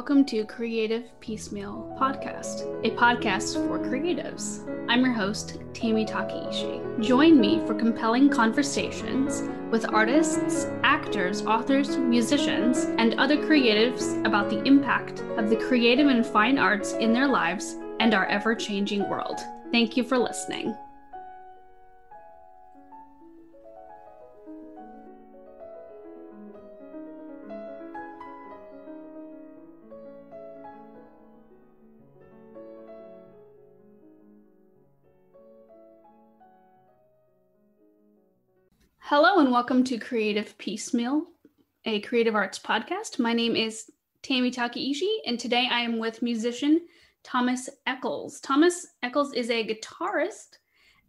welcome to Creative Piecemeal Podcast, a podcast for creatives. I'm your host, Tammy Takeishi. Join me for compelling conversations with artists, actors, authors, musicians, and other creatives about the impact of the creative and fine arts in their lives and our ever changing world. Thank you for listening. and welcome to Creative Piecemeal, a creative arts podcast. My name is Tammy Takaishi, and today I am with musician Thomas Eccles. Thomas Eccles is a guitarist,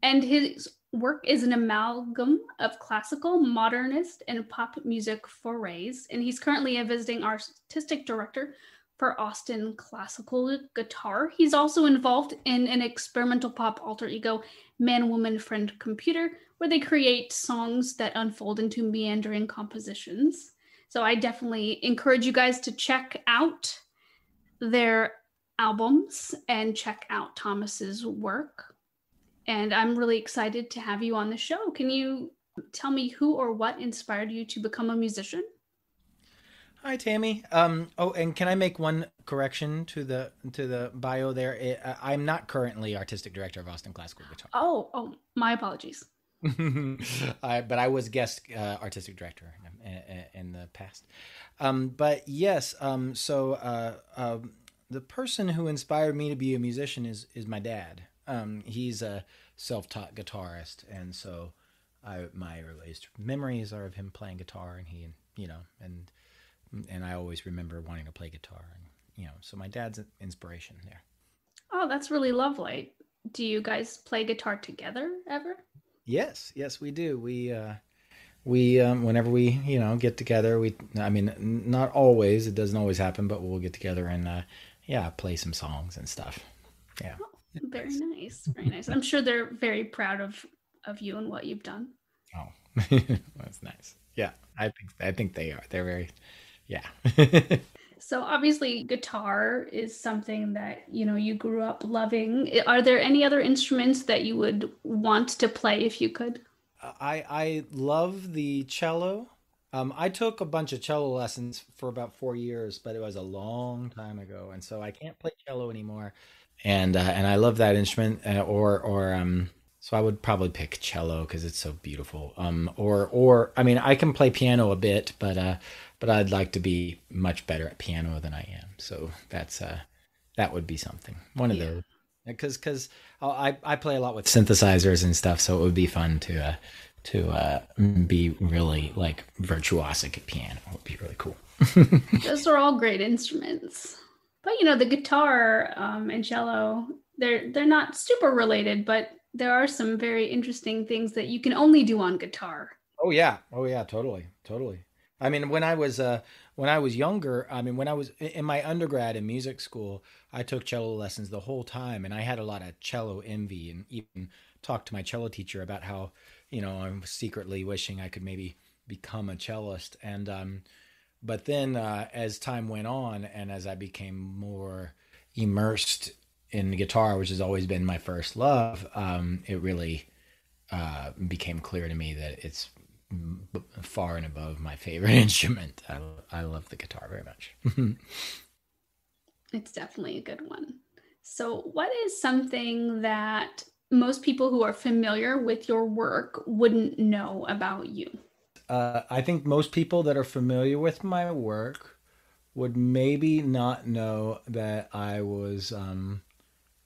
and his work is an amalgam of classical, modernist, and pop music forays. And he's currently a visiting artistic director for Austin Classical Guitar. He's also involved in an experimental pop alter ego, Man Woman Friend Computer, where they create songs that unfold into meandering compositions. So I definitely encourage you guys to check out their albums and check out Thomas's work. And I'm really excited to have you on the show. Can you tell me who or what inspired you to become a musician? Hi, Tammy. Um, oh, and can I make one correction to the to the bio there? It, I'm not currently artistic director of Austin Classical Guitar. Oh, oh, my apologies. I, but I was guest uh, artistic director in, in the past. Um, but yes, um, so uh, uh, the person who inspired me to be a musician is is my dad. Um, he's a self-taught guitarist, and so I, my earliest memories are of him playing guitar, and he, you know, and and I always remember wanting to play guitar, and you know, so my dad's an inspiration there. Oh, that's really lovely. Do you guys play guitar together ever? Yes, yes, we do. We uh, we um, whenever we you know get together, we I mean not always. It doesn't always happen, but we'll get together and uh, yeah, play some songs and stuff. Yeah. Oh, very nice, very nice. I'm sure they're very proud of of you and what you've done. Oh, that's nice. Yeah, I think I think they are. They're very, yeah. So obviously guitar is something that, you know, you grew up loving. Are there any other instruments that you would want to play if you could? I I love the cello. Um, I took a bunch of cello lessons for about four years, but it was a long time ago, and so I can't play cello anymore. And uh, and I love that instrument, uh, or or um, so I would probably pick cello because it's so beautiful. Um, or or I mean, I can play piano a bit, but uh, but I'd like to be much better at piano than I am. So that's uh, that would be something. One of yeah. those, because because oh, I I play a lot with synthesizers and stuff, so it would be fun to uh, to uh, be really like virtuosic at piano. It would be really cool. those are all great instruments, but you know the guitar um, and cello they're they're not super related, but there are some very interesting things that you can only do on guitar. Oh yeah, oh yeah, totally, totally. I mean, when I was uh, when I was younger, I mean, when I was in my undergrad in music school, I took cello lessons the whole time, and I had a lot of cello envy, and even talked to my cello teacher about how, you know, I'm secretly wishing I could maybe become a cellist. And um, but then uh, as time went on, and as I became more immersed in guitar, which has always been my first love, um, it really uh, became clear to me that it's far and above my favorite instrument. I, I love the guitar very much. it's definitely a good one. So, what is something that most people who are familiar with your work wouldn't know about you? Uh, I think most people that are familiar with my work would maybe not know that I was um,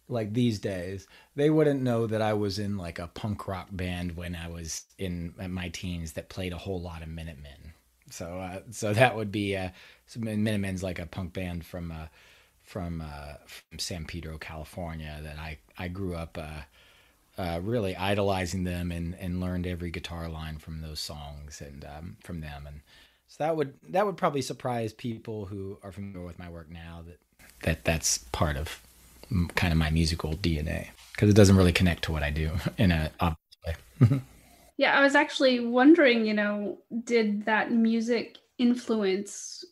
like these days, they wouldn't know that I was in like a punk rock band when I was in my teens that played a whole lot of Minutemen. So, uh, so that would be uh, so Minutemen's like a punk band from uh, from uh, from San Pedro, California. That I I grew up uh, uh, really idolizing them and and learned every guitar line from those songs and um, from them. And so that would that would probably surprise people who are familiar with my work now that that that's part of kind of my musical DNA because it doesn't really connect to what I do in a obvious way. yeah, I was actually wondering, you know, did that music influence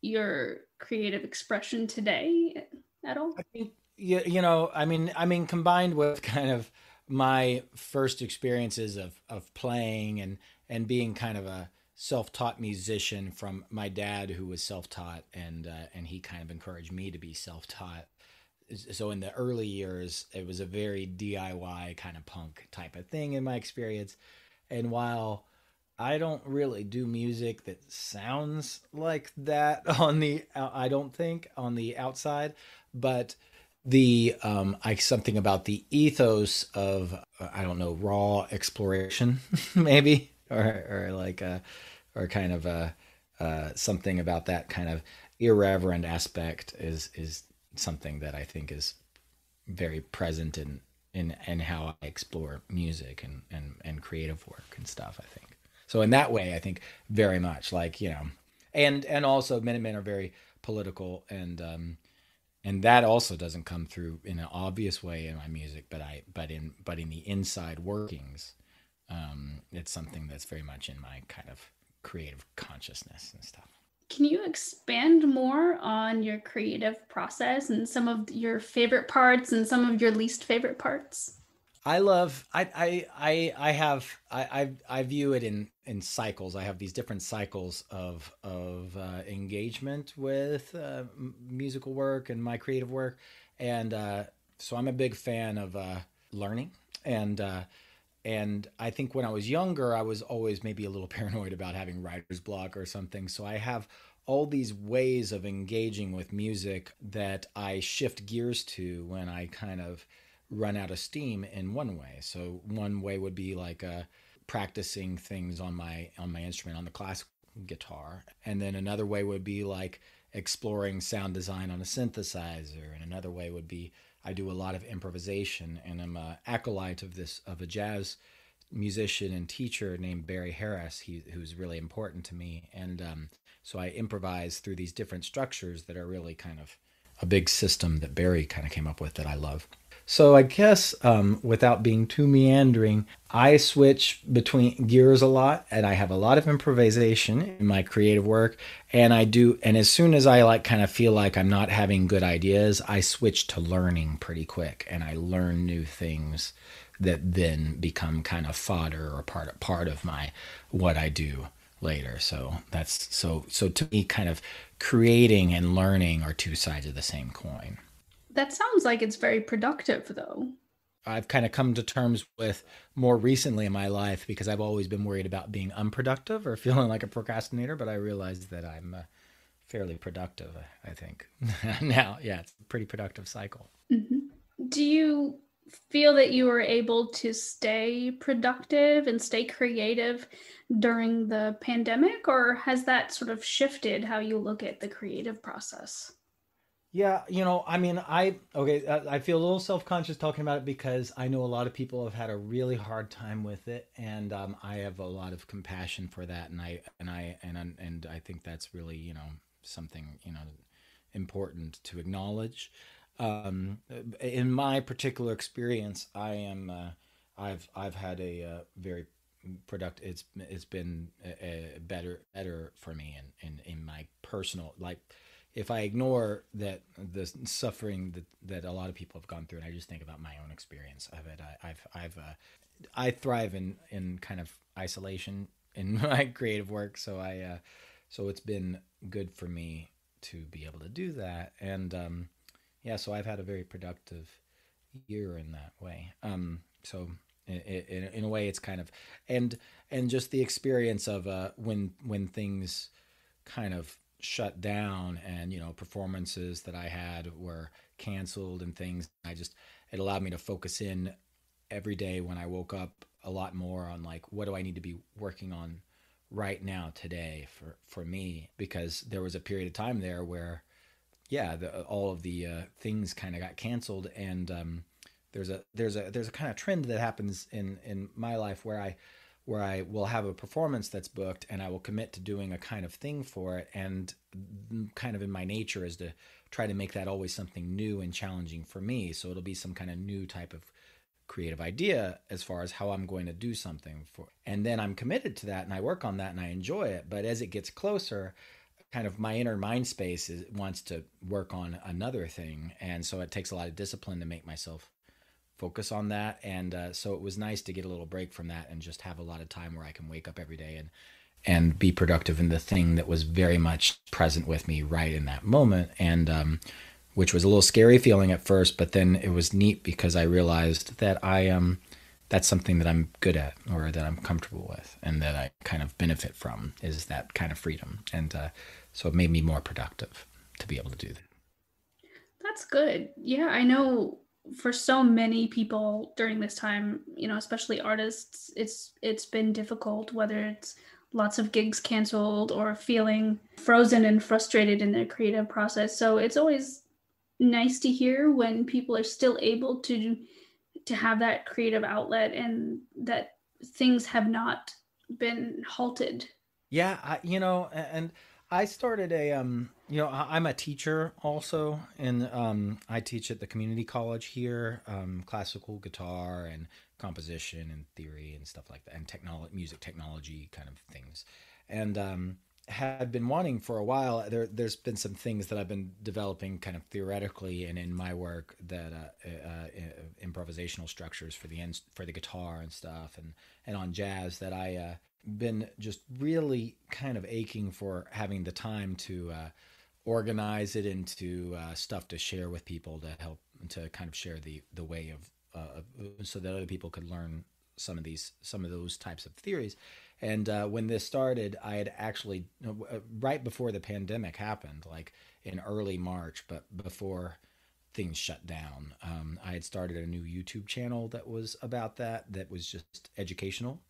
your creative expression today at all? I think you, you know, I mean, I mean, combined with kind of my first experiences of of playing and and being kind of a self-taught musician from my dad who was self-taught and uh, and he kind of encouraged me to be self-taught so in the early years, it was a very DIY kind of punk type of thing in my experience. And while I don't really do music that sounds like that on the uh, I don't think on the outside, but the um I something about the ethos of uh, I don't know raw exploration maybe or or like a or kind of a uh, something about that kind of irreverent aspect is is something that I think is very present in in and how I explore music and and and creative work and stuff. I think so. In that way, I think very much like you know, and and also Minutemen are very political and um, and that also doesn't come through in an obvious way in my music, but I but in but in the inside workings, um, it's something that's very much in my kind of creative consciousness and stuff. Can you expand more on your creative process and some of your favorite parts and some of your least favorite parts? I love I I I, I have I, I I view it in in cycles. I have these different cycles of of uh, engagement with uh, musical work and my creative work, and uh, so I'm a big fan of uh, learning and uh, and I think when I was younger, I was always maybe a little paranoid about having writer's block or something. So I have all these ways of engaging with music that I shift gears to when I kind of run out of steam in one way. So one way would be like uh, practicing things on my on my instrument on the classical guitar, and then another way would be like exploring sound design on a synthesizer, and another way would be I do a lot of improvisation, and I'm an acolyte of this of a jazz musician and teacher named Barry Harris, he, who's really important to me. And um, so I improvise through these different structures that are really kind of a big system that Barry kind of came up with that I love. So I guess um, without being too meandering, I switch between gears a lot and I have a lot of improvisation in my creative work. And I do, and as soon as I like kind of feel like I'm not having good ideas, I switch to learning pretty quick and I learn new things that then become kind of fodder or part part of my what I do later. So that's so so to me kind of creating and learning are two sides of the same coin. That sounds like it's very productive, though. I've kind of come to terms with more recently in my life because I've always been worried about being unproductive or feeling like a procrastinator, but I realized that I'm uh, fairly productive, I think. now, yeah, it's a pretty productive cycle. Mm-hmm. Do you feel that you were able to stay productive and stay creative during the pandemic, or has that sort of shifted how you look at the creative process? Yeah, you know, I mean, I okay, I, I feel a little self conscious talking about it because I know a lot of people have had a really hard time with it, and um, I have a lot of compassion for that, and I and I and and I think that's really you know something you know important to acknowledge. Um, in my particular experience, I am uh, I've I've had a uh, very product it's it's been a, a better better for me and in, in, in my personal like if I ignore that the suffering that, that a lot of people have gone through, and I just think about my own experience of it, I, have I've uh, I thrive in in kind of isolation in my creative work, so I uh, so it's been good for me to be able to do that, and um, yeah, so I've had a very productive year in that way. Um, so in, in, in, a way, it's kind of and and just the experience of uh, when when things kind of shut down and you know performances that I had were canceled and things. I just it allowed me to focus in every day when I woke up a lot more on like what do I need to be working on right now today for for me because there was a period of time there where yeah the, all of the uh, things kind of got canceled and um, there's a there's a there's a kind of trend that happens in in my life where I where I will have a performance that's booked and I will commit to doing a kind of thing for it. And kind of in my nature is to try to make that always something new and challenging for me. So it'll be some kind of new type of creative idea as far as how I'm going to do something for. And then I'm committed to that and I work on that and I enjoy it. But as it gets closer, kind of my inner mind space is, wants to work on another thing and so it takes a lot of discipline to make myself focus on that. And uh, so it was nice to get a little break from that and just have a lot of time where I can wake up every day and and be productive in the thing that was very much present with me right in that moment. And um, which was a little scary feeling at first, but then it was neat because I realized that I am. Um, that's something that I'm good at or that I'm comfortable with and that I kind of benefit from is that kind of freedom. And uh, so it made me more productive to be able to do that. That's good. Yeah, I know for so many people during this time, you know, especially artists, it's it's been difficult whether it's lots of gigs canceled or feeling frozen and frustrated in their creative process. So it's always nice to hear when people are still able to to have that creative outlet and that things have not been halted. Yeah, I, you know, and I started a um, you know, I'm a teacher also, and um, I teach at the community college here, um, classical guitar and composition and theory and stuff like that, and technology, music technology kind of things, and um, had been wanting for a while. There, there's been some things that I've been developing kind of theoretically and in my work that uh, uh, uh improvisational structures for the ends for the guitar and stuff, and and on jazz that I. Uh, been just really kind of aching for having the time to uh, organize it into uh, stuff to share with people to help to kind of share the the way of uh, so that other people could learn some of these some of those types of theories. And uh, when this started, I had actually uh, right before the pandemic happened, like in early March, but before things shut down, um, I had started a new YouTube channel that was about that that was just educational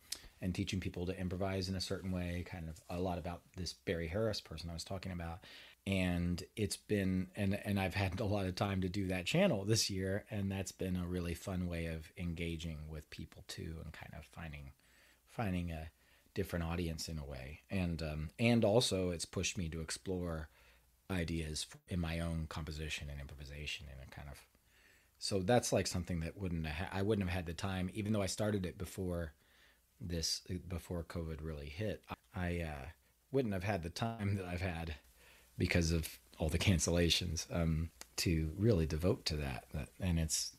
and teaching people to improvise in a certain way, kind of a lot about this Barry Harris person I was talking about. And it's been and and I've had a lot of time to do that channel this year, and that's been a really fun way of engaging with people too, and kind of finding finding a different audience in a way. And um, and also it's pushed me to explore ideas in my own composition and improvisation and a kind of so that's like something that wouldn't I wouldn't have had the time even though I started it before this uh, before COVID really hit, I uh, wouldn't have had the time that I've had because of all the cancellations um, to really devote to that. And it's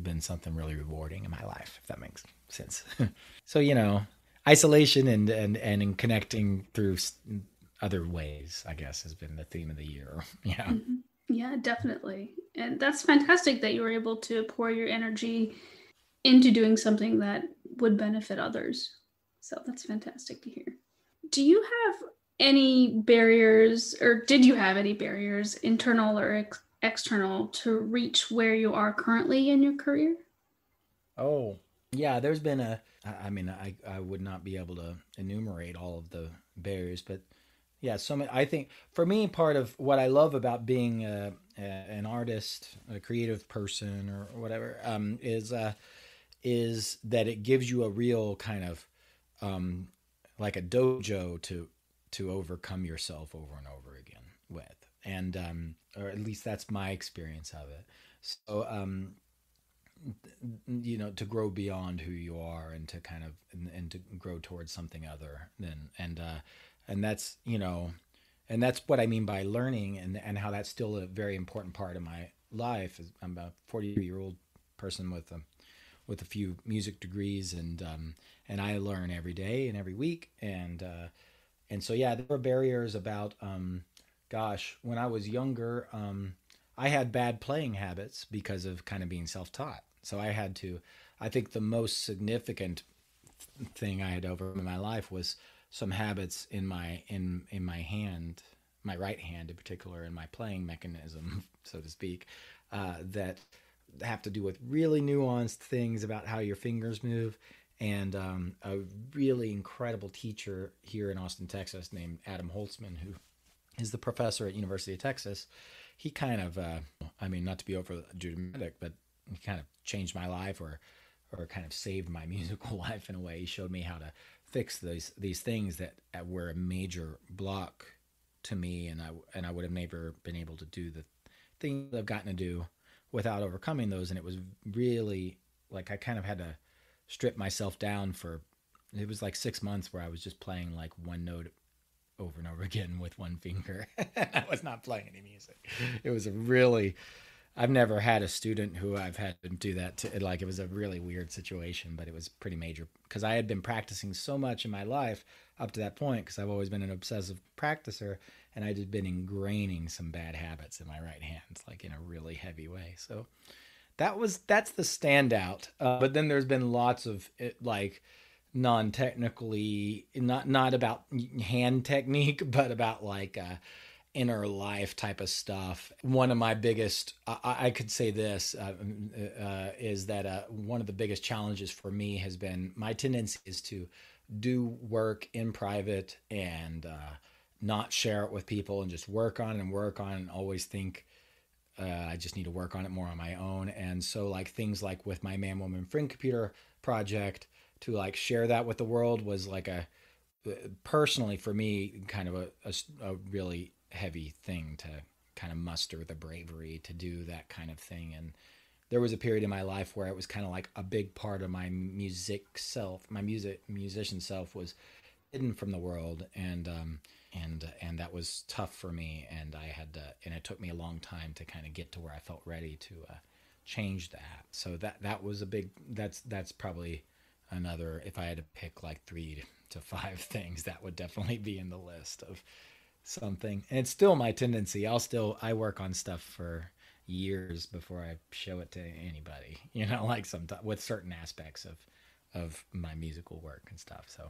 been something really rewarding in my life, if that makes sense. so, you know, isolation and, and, and connecting through other ways, I guess, has been the theme of the year. Yeah. Mm-hmm. Yeah, definitely. And that's fantastic that you were able to pour your energy into doing something that would benefit others. So that's fantastic to hear. Do you have any barriers, or did you have any barriers, internal or ex- external, to reach where you are currently in your career? Oh, yeah, there's been a, I mean, I, I would not be able to enumerate all of the barriers, but yeah, so many, I think for me, part of what I love about being a, a, an artist, a creative person, or whatever, um, is uh, is that it gives you a real kind of um, like a dojo to to overcome yourself over and over again with and um, or at least that's my experience of it so um, you know to grow beyond who you are and to kind of and, and to grow towards something other than and uh, and that's you know and that's what i mean by learning and and how that's still a very important part of my life i'm a 43 year old person with a with a few music degrees, and um, and I learn every day and every week, and uh, and so yeah, there were barriers about. Um, gosh, when I was younger, um, I had bad playing habits because of kind of being self-taught. So I had to. I think the most significant thing I had over in my life was some habits in my in in my hand, my right hand in particular, in my playing mechanism, so to speak, uh, that have to do with really nuanced things about how your fingers move. And um, a really incredible teacher here in Austin, Texas, named Adam Holtzman, who is the professor at University of Texas. He kind of, uh, I mean, not to be over dramatic, but he kind of changed my life or, or kind of saved my musical life in a way. He showed me how to fix these these things that uh, were a major block to me, and I and I would have never been able to do the things I've gotten to do without overcoming those. And it was really like I kind of had to strip myself down for it was like six months where I was just playing like one note over and over again with one finger. I was not playing any music. It was a really I've never had a student who I've had to do that to. Like it was a really weird situation, but it was pretty major because I had been practicing so much in my life up to that point because I've always been an obsessive practicer and I just been ingraining some bad habits in my right hand, like in a really heavy way. So that was that's the standout. Uh, but then there's been lots of it, eh, like non-technically not not about hand technique, but about like uh, inner life type of stuff. One of my biggest, I, I could say this, uh, mm, uh, uh, is that uh, one of the biggest challenges for me has been my tendency is to do work in private and uh, not share it with people and just work on and work on and always think uh, I just need to work on it more on my own. And so like things like with my man woman friend computer project to like share that with the world was like a uh, personally for me kind of a, a, a really heavy thing to kind of muster the bravery to do that kind of thing and there was a period in my life where it was kind of like a big part of my music self my music musician self was hidden from the world and um, and and that was tough for me and i had to and it took me a long time to kind of get to where i felt ready to uh, change that so that that was a big that's that's probably another if i had to pick like three to five things that would definitely be in the list of something and it's still my tendency i'll still i work on stuff for years before i show it to anybody you know like sometimes with certain aspects of of my musical work and stuff so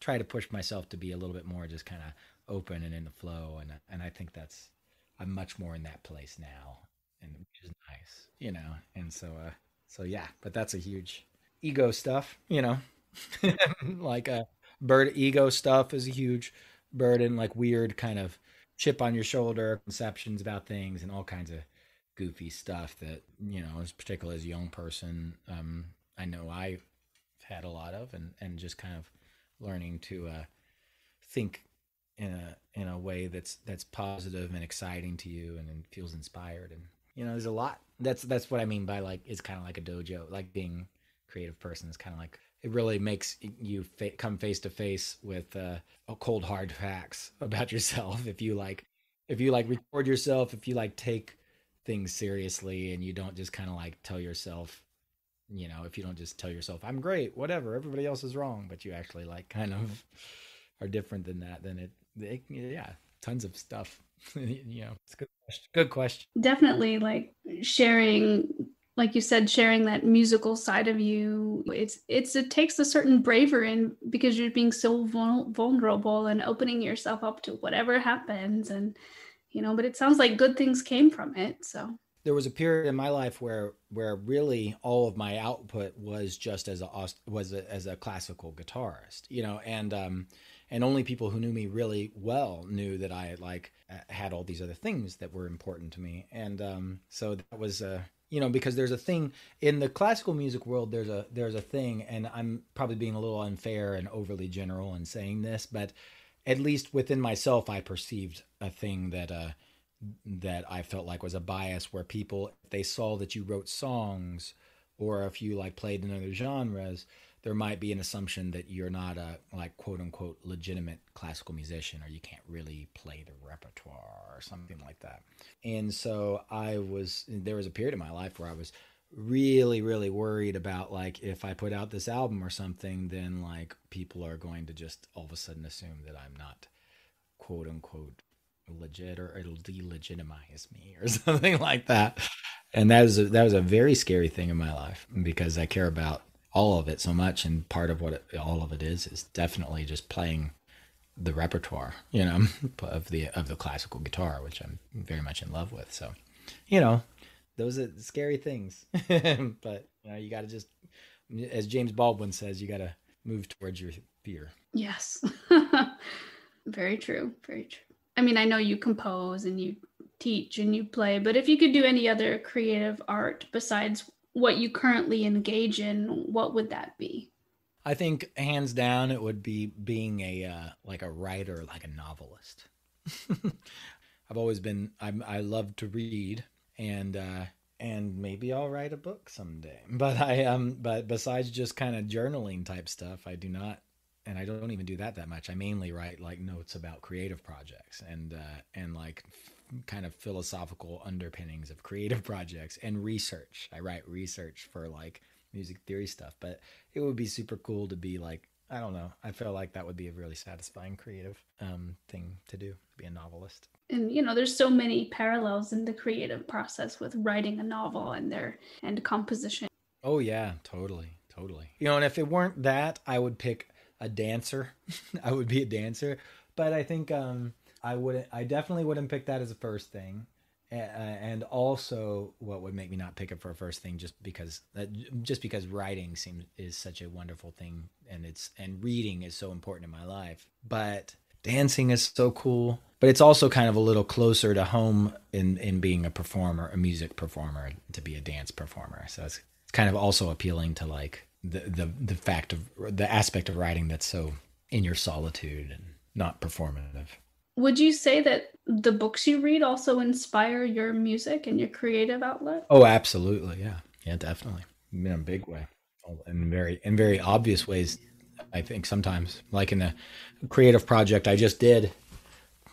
try to push myself to be a little bit more just kind of open and in the flow and and I think that's I'm much more in that place now and which is nice you know and so uh so yeah but that's a huge ego stuff you know like a uh, bird ego stuff is a huge burden like weird kind of chip on your shoulder conceptions about things and all kinds of goofy stuff that you know as particularly as a young person um I know I had a lot of and and just kind of learning to uh think in a in a way that's that's positive and exciting to you and, and feels inspired and you know there's a lot that's that's what i mean by like it's kind of like a dojo like being creative person is kind of like it really makes you fa- come face to face with uh, cold hard facts about yourself if you like if you like record yourself if you like take things seriously and you don't just kind of like tell yourself you know if you don't just tell yourself i'm great whatever everybody else is wrong but you actually like kind of are different than that then it they, yeah, tons of stuff. you know, it's good question. Good question. Definitely like sharing like you said sharing that musical side of you it's it's it takes a certain bravery in because you're being so vulnerable and opening yourself up to whatever happens and you know but it sounds like good things came from it so there was a period in my life where where really all of my output was just as a was a, as a classical guitarist you know and um and only people who knew me really well knew that I like uh, had all these other things that were important to me. And um, so that was uh, you know because there's a thing in the classical music world there's a there's a thing and I'm probably being a little unfair and overly general in saying this but at least within myself I perceived a thing that uh, that I felt like was a bias where people they saw that you wrote songs or if you like played in other genres there might be an assumption that you're not a like quote unquote legitimate classical musician or you can't really play the repertoire or something like that. And so I was there was a period in my life where I was really really worried about like if I put out this album or something then like people are going to just all of a sudden assume that I'm not quote unquote legit or it'll delegitimize me or something like that. And that was a, that was a very scary thing in my life because I care about all of it so much and part of what it, all of it is is definitely just playing the repertoire you know of the of the classical guitar which i'm very much in love with so you know those are scary things but you know you got to just as james baldwin says you got to move towards your fear yes very true very true i mean i know you compose and you teach and you play but if you could do any other creative art besides what you currently engage in, what would that be? I think hands down it would be being a uh, like a writer, like a novelist. I've always been I'm, I love to read and uh, and maybe I'll write a book someday. But I um but besides just kind of journaling type stuff, I do not and I don't even do that that much. I mainly write like notes about creative projects and uh, and like kind of philosophical underpinnings of creative projects and research. I write research for like music theory stuff, but it would be super cool to be like I don't know. I feel like that would be a really satisfying creative um, thing to do, to be a novelist. And you know, there's so many parallels in the creative process with writing a novel and their and composition. Oh yeah, totally, totally. You know, and if it weren't that, I would pick a dancer. I would be a dancer, but I think um, I wouldn't. I definitely wouldn't pick that as a first thing. Uh, and also, what would make me not pick it for a first thing, just because uh, just because writing seems is such a wonderful thing, and it's and reading is so important in my life. But dancing is so cool, but it's also kind of a little closer to home in in being a performer, a music performer, to be a dance performer. So it's kind of also appealing to like the the the fact of the aspect of writing that's so in your solitude and not performative would you say that the books you read also inspire your music and your creative outlet? Oh, absolutely. Yeah. Yeah, definitely. In a big way. In very in very obvious ways, I think sometimes. Like in the creative project I just did.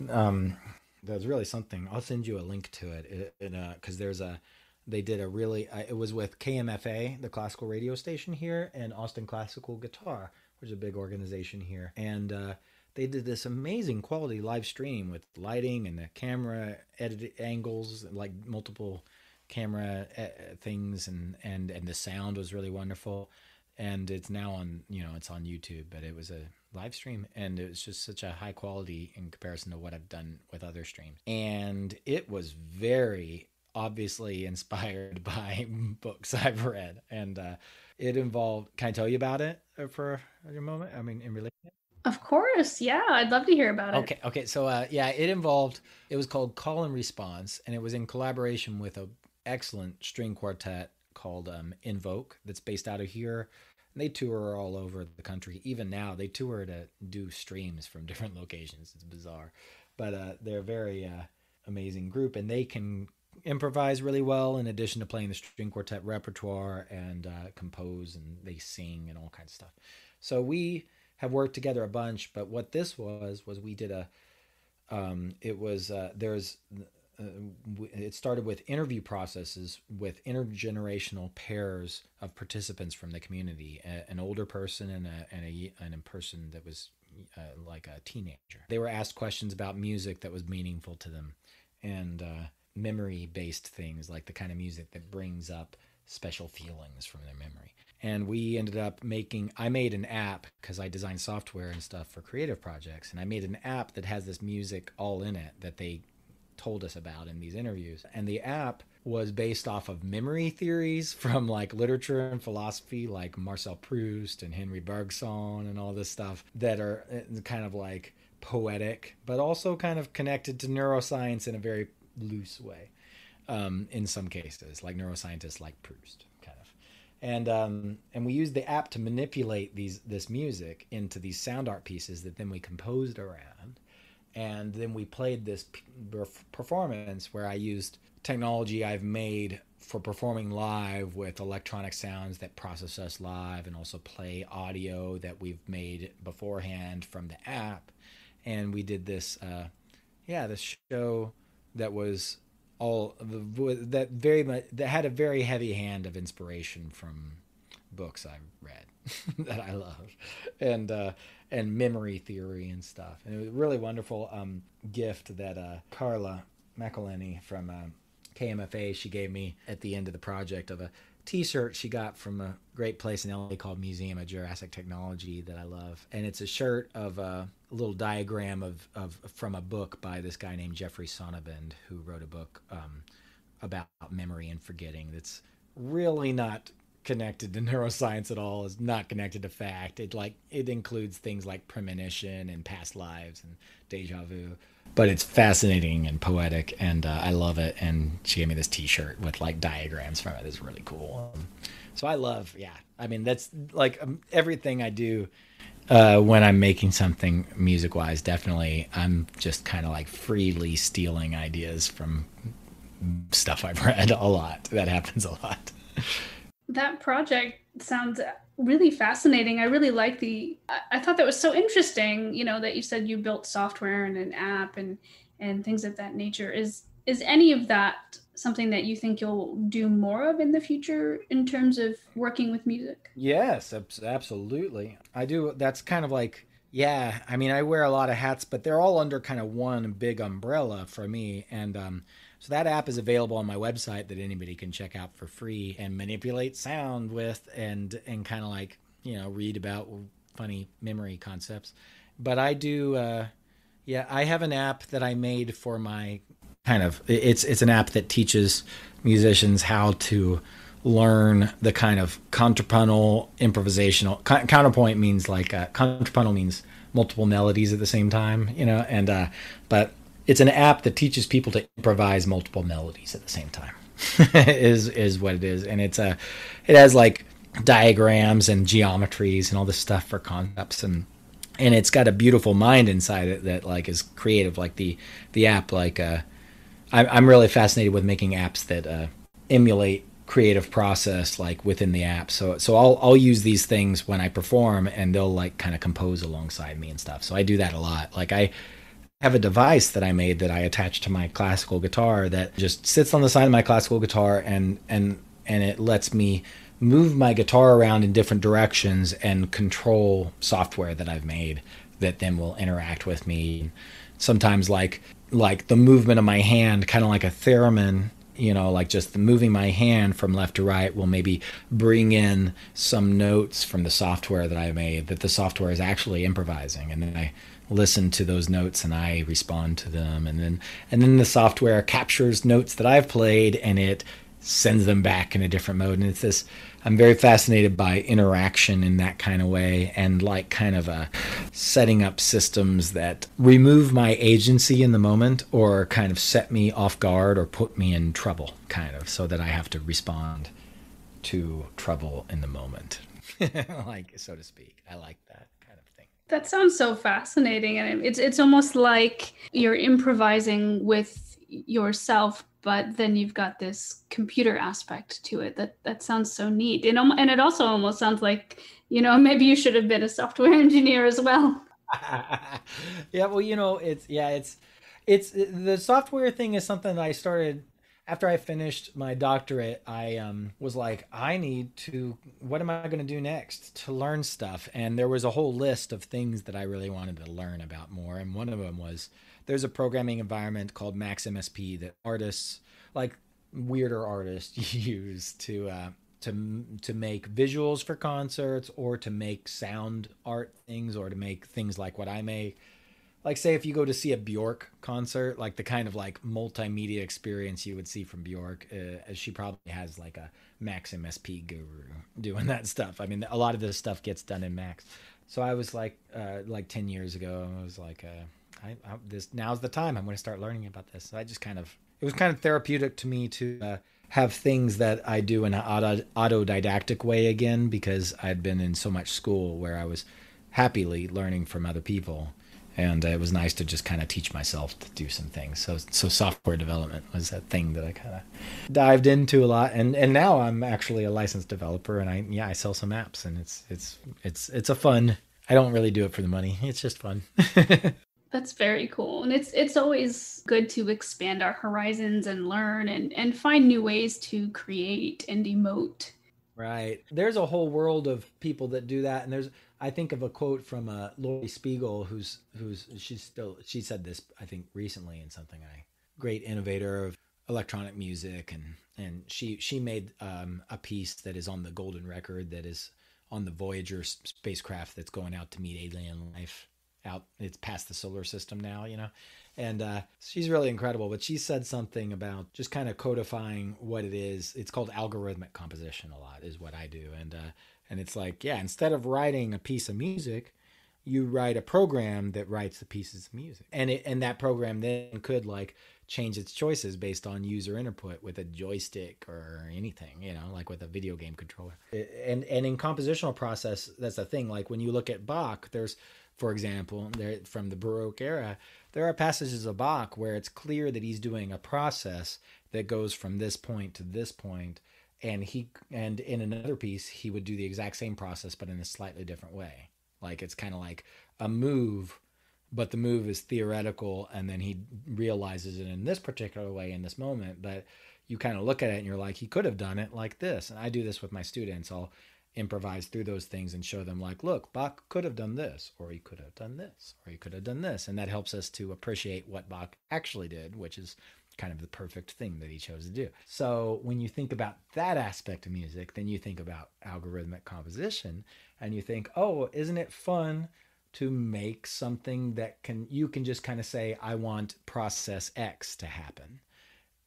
Um there's really something. I'll send you a link to it in because there's a they did a really it was with KMFA, the classical radio station here, and Austin Classical Guitar, which is a big organization here, and uh, they did this amazing quality live stream with lighting and the camera edit angles, like multiple camera eh, eh, things, and and and the sound was really wonderful. And it's now on, you know, it's on YouTube, but it was a live stream and it was just such a high quality in comparison to what I've done with other streams. And it was very obviously inspired by books I've read. And uh, it involved, can I tell you about it uh, for a moment? I mean, in relation? Of course, yeah, I'd love to hear about okay, it. Okay, okay. So, uh, yeah, it involved. It was called Call and Response, and it was in collaboration with a excellent string quartet called um, Invoke that's based out of here. And they tour all over the country. Even now, they tour to do streams from different locations. It's bizarre, but uh, they're a very uh, amazing group, and they can improvise really well in addition to playing the string quartet repertoire and uh, compose and they sing and all kinds of stuff. So we have worked together a bunch, but what this was was we did a um, it was uh, there's uh, it started with interview processes with intergenerational pairs of participants from the community, a, an older person and a and a and a person that was uh, like a teenager. They were asked questions about music that was meaningful to them, and uh, memory based things like the kind of music that brings up special feelings from their memory and we ended up making i made an app because i design software and stuff for creative projects and i made an app that has this music all in it that they told us about in these interviews and the app was based off of memory theories from like literature and philosophy like marcel proust and henry bergson and all this stuff that are eh, kind of like poetic but also kind of connected to neuroscience in a very loose way um, in some cases like neuroscientists like proust and um, and we used the app to manipulate these this music into these sound art pieces that then we composed around, and then we played this performance where I used technology I've made for performing live with electronic sounds that process us live and also play audio that we've made beforehand from the app, and we did this, uh, yeah, this show that was all that very much that had a very heavy hand of inspiration from books I read that I love, and uh, and memory theory and stuff. And it was a really wonderful um, gift that uh, Carla McElhenney from uh, KMFA she gave me at the end of the project of a T-shirt she got from a great place in LA called Museum of Jurassic Technology that I love, and it's a shirt of a uh, little diagram of, of from a book by this guy named Jeffrey Sonnabend, who wrote a book um, about memory and forgetting. That's really not connected to neuroscience at all. Is not connected to fact. It like it includes things like premonition and past lives and deja vu. But it's fascinating and poetic, and uh, I love it. And she gave me this T-shirt with like diagrams from it. It's really cool. Um, so I love, yeah, I mean, that's like um, everything I do uh, when I'm making something music wise. Definitely, I'm just kind of like freely stealing ideas from stuff I've read a lot. That happens a lot. That project sounds really fascinating. I really like the. I, I thought that was so interesting. You know that you said you built software and an app and and things of that nature. Is is any of that something that you think you'll do more of in the future in terms of working with music? Yes, absolutely. I do. That's kind of like, yeah, I mean, I wear a lot of hats, but they're all under kind of one big umbrella for me. And um, so that app is available on my website that anybody can check out for free and manipulate sound with and, and kind of like, you know, read about funny memory concepts. But I do, uh, yeah, I have an app that I made for my kind of it's it's an app that teaches musicians how to learn the kind of contrapuntal improvisational co- counterpoint means like uh, contrapuntal means multiple melodies at the same time you know and uh, but it's an app that teaches people to improvise multiple melodies at the same time is is what it is and it's a uh, it has like diagrams and geometries and all this stuff for concepts and and it's got a beautiful mind inside it that like is creative like the the app like uh I, am really fascinated with making apps that uh, emulate creative process like within the app. So so I'll I'll use these things when I perform, and they'll like kind of compose alongside me and stuff. So I do that a lot. Like I have a device that I made that I attach to my classical guitar that just sits on the side of my classical guitar and and and it lets me move my guitar around in different directions and control software that I've made that then will interact with me. Sometimes like like the movement of my hand, kind of like a theremin, you know, like just moving my hand from left to right will maybe bring in some notes from the software that I made that the software is actually improvising. And then I listen to those notes and I respond to them. And then, and then the software captures notes that I've played and it sends them back in a different mode. And it's this I'm very fascinated by interaction in that kind of way and like kind of a uh, setting up systems that remove my agency in the moment or kind of set me off guard or put me in trouble, kind of, so that I have to respond to trouble in the moment, like so to speak. I like that. That sounds so fascinating, and it's it's almost like you're improvising with yourself but then you've got this computer aspect to it that that sounds so neat and, um, and it also almost sounds like you know maybe you should have been a software engineer as well yeah well you know it's yeah it's it's the software thing is something that i started after i finished my doctorate i um, was like i need to what am i going to do next to learn stuff and there was a whole list of things that i really wanted to learn about more and one of them was there's a programming environment called Max MSP that artists, like weirder artists, use to uh, to to make visuals for concerts or to make sound art things or to make things like what I make. Like say if you go to see a Bjork concert, like the kind of like multimedia experience you would see from Bjork, uh, uh she probably has like a Max MSP guru doing that stuff. I mean, a lot of this stuff gets done in Max. So I was like, uh, like ten years ago, I was like, uh, I, I, this now's the time I'm going to start learning about this. So I just kind of it was kind of therapeutic to me to uh, have things that I do in an auto, autodidactic way again because I'd been in so much school where I was happily learning from other people, and uh, it was nice to just kind of teach myself to do some things. So so software development was that thing that I kind of dived into a lot, and and now I'm actually a licensed developer, and I yeah I sell some apps, and it's it's it's it's a fun I don't really do it for the money. It's just fun. That's very cool. And it's it's always good to expand our horizons and learn and, and find new ways to create and emote. Right. There's a whole world of people that do that. And there's I think of a quote from uh, Lori Spiegel who's who's she's still she said this I think recently in something I great innovator of electronic music and and she she made um, a piece that is on the golden record that is on the Voyager spacecraft that's going out to meet alien life out it's past the solar system now you know and uh, she's really incredible but she said something about just kind of codifying what it is it's called algorithmic composition a lot is what i do and uh, and it's like yeah instead of writing a piece of music you write a program that writes the pieces of music and it and that program then could like change its choices based on user input with a joystick or anything you know like with a video game controller and and in compositional process that's the thing like when you look at bach there's for example, there, from the Baroque era, there are passages of Bach where it's clear that he's doing a process that goes from this point to this point, and he and in another piece he would do the exact same process but in a slightly different way. Like it's kind of like a move, but the move is theoretical, and then he realizes it in this particular way in this moment. But you kind of look at it and you're like, he could have done it like this. And I do this with my students. I'll improvise through those things and show them like look bach could have done this or he could have done this or he could have done this and that helps us to appreciate what bach actually did which is kind of the perfect thing that he chose to do so when you think about that aspect of music then you think about algorithmic composition and you think oh isn't it fun to make something that can you can just kind of say i want process x to happen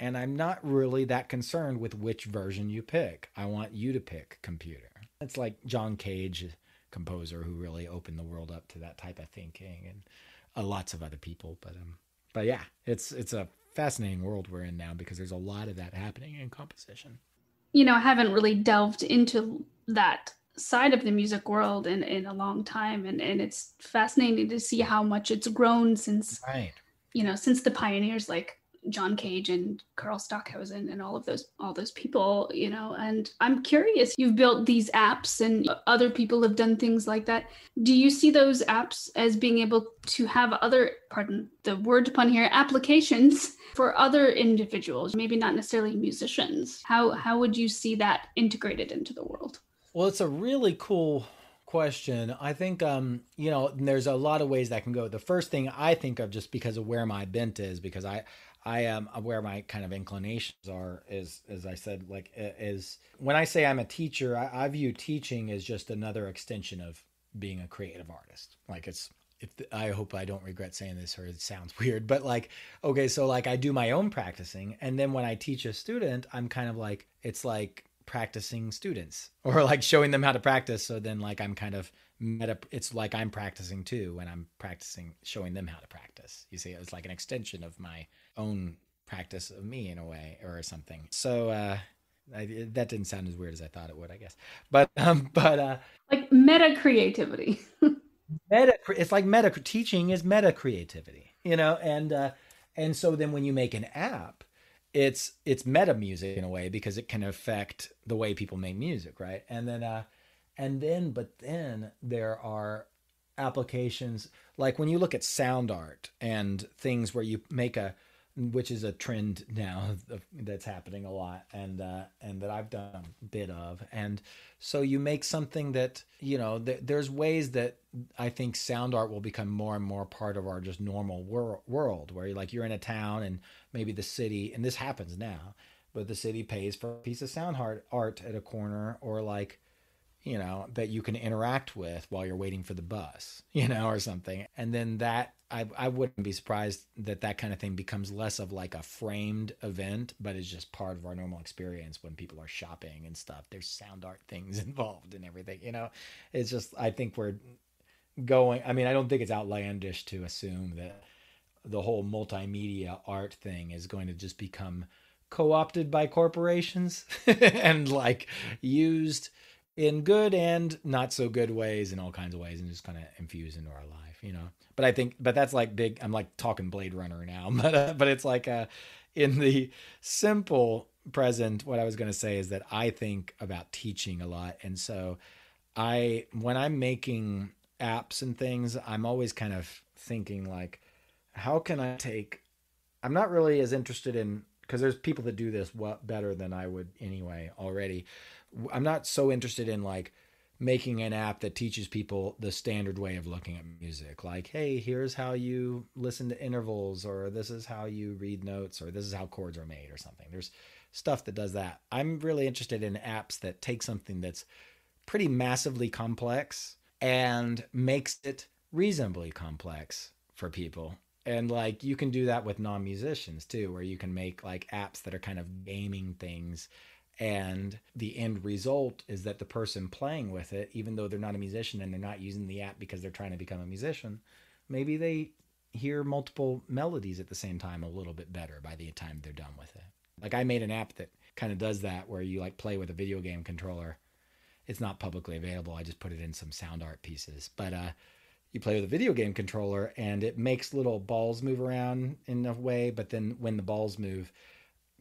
and i'm not really that concerned with which version you pick i want you to pick computer it's like John Cage, composer who really opened the world up to that type of thinking, and uh, lots of other people. But um, but yeah, it's it's a fascinating world we're in now because there's a lot of that happening in composition. You know, I haven't really delved into that side of the music world in, in a long time and, and it's fascinating to see how much it's grown since right. you know since the pioneers like John Cage and Carl Stockhausen and all of those all those people, you know. And I'm curious, you've built these apps and other people have done things like that. Do you see those apps as being able to have other pardon the word pun here, applications for other individuals, maybe not necessarily musicians? How how would you see that integrated into the world? Well, it's a really cool question. I think um, you know, there's a lot of ways that can go. The first thing I think of just because of where my bent is because I I am uh, where my kind of inclinations are is as I said like is when I say I'm a teacher I, I, view teaching as just another extension of being a creative artist like it's if I hope I don't regret saying this or it sounds weird but like okay so like I do my own practicing and then when I teach a student I'm kind of like it's like practicing students or like showing them how to practice so then like i'm kind of meta it's like i'm practicing too when i'm practicing showing them how to practice you see it's like an extension of my own practice of me in a way or something so uh I, that didn't sound as weird as i thought it would i guess but um but uh like meta creativity meta it's like meta teaching is meta creativity you know and uh and so then when you make an app it's it's meta music in a way because it can affect the way people make music, right? And then uh and then but then there are applications like when you look at sound art and things where you make a which is a trend now that's happening a lot and uh, and that I've done a bit of. And so you make something that you know th- there's ways that I think sound art will become more and more part of our just normal wor- world where you're like you're in a town and maybe the city and this happens now, but the city pays for a piece of sound art art at a corner or like you know that you can interact with while you're waiting for the bus you know or something and then that I, I wouldn't be surprised that that kind of thing becomes less of like a framed event, but it's just part of our normal experience when people are shopping and stuff. There's sound art things involved and everything, you know? It's just, I think we're going, I mean, I don't think it's outlandish to assume that the whole multimedia art thing is going to just become co opted by corporations and like used in good and not so good ways in all kinds of ways and just kind of infused into our life you know but i think but that's like big i'm like talking blade runner now but uh, but it's like uh in the simple present what i was going to say is that i think about teaching a lot and so i when i'm making apps and things i'm always kind of thinking like how can i take i'm not really as interested in because there's people that do this well, better than i would anyway already I'm not so interested in like making an app that teaches people the standard way of looking at music like hey here's how you listen to intervals or this is how you read notes or this is how chords are made or something there's stuff that does that i'm really interested in apps that take something that's pretty massively complex and makes it reasonably complex for people and like you can do that with non-musicians too where you can make like apps that are kind of gaming things and the end result is that the person playing with it, even though they're not a musician and they're not using the app because they're trying to become a musician, maybe they hear multiple melodies at the same time a little bit better by the time they're done with it. Like I made an app that kind of does that where you like play with a video game controller. It's not publicly available. I just put it in some sound art pieces. But uh you play with a video game controller and it makes little balls move around in a way, but then when the balls move,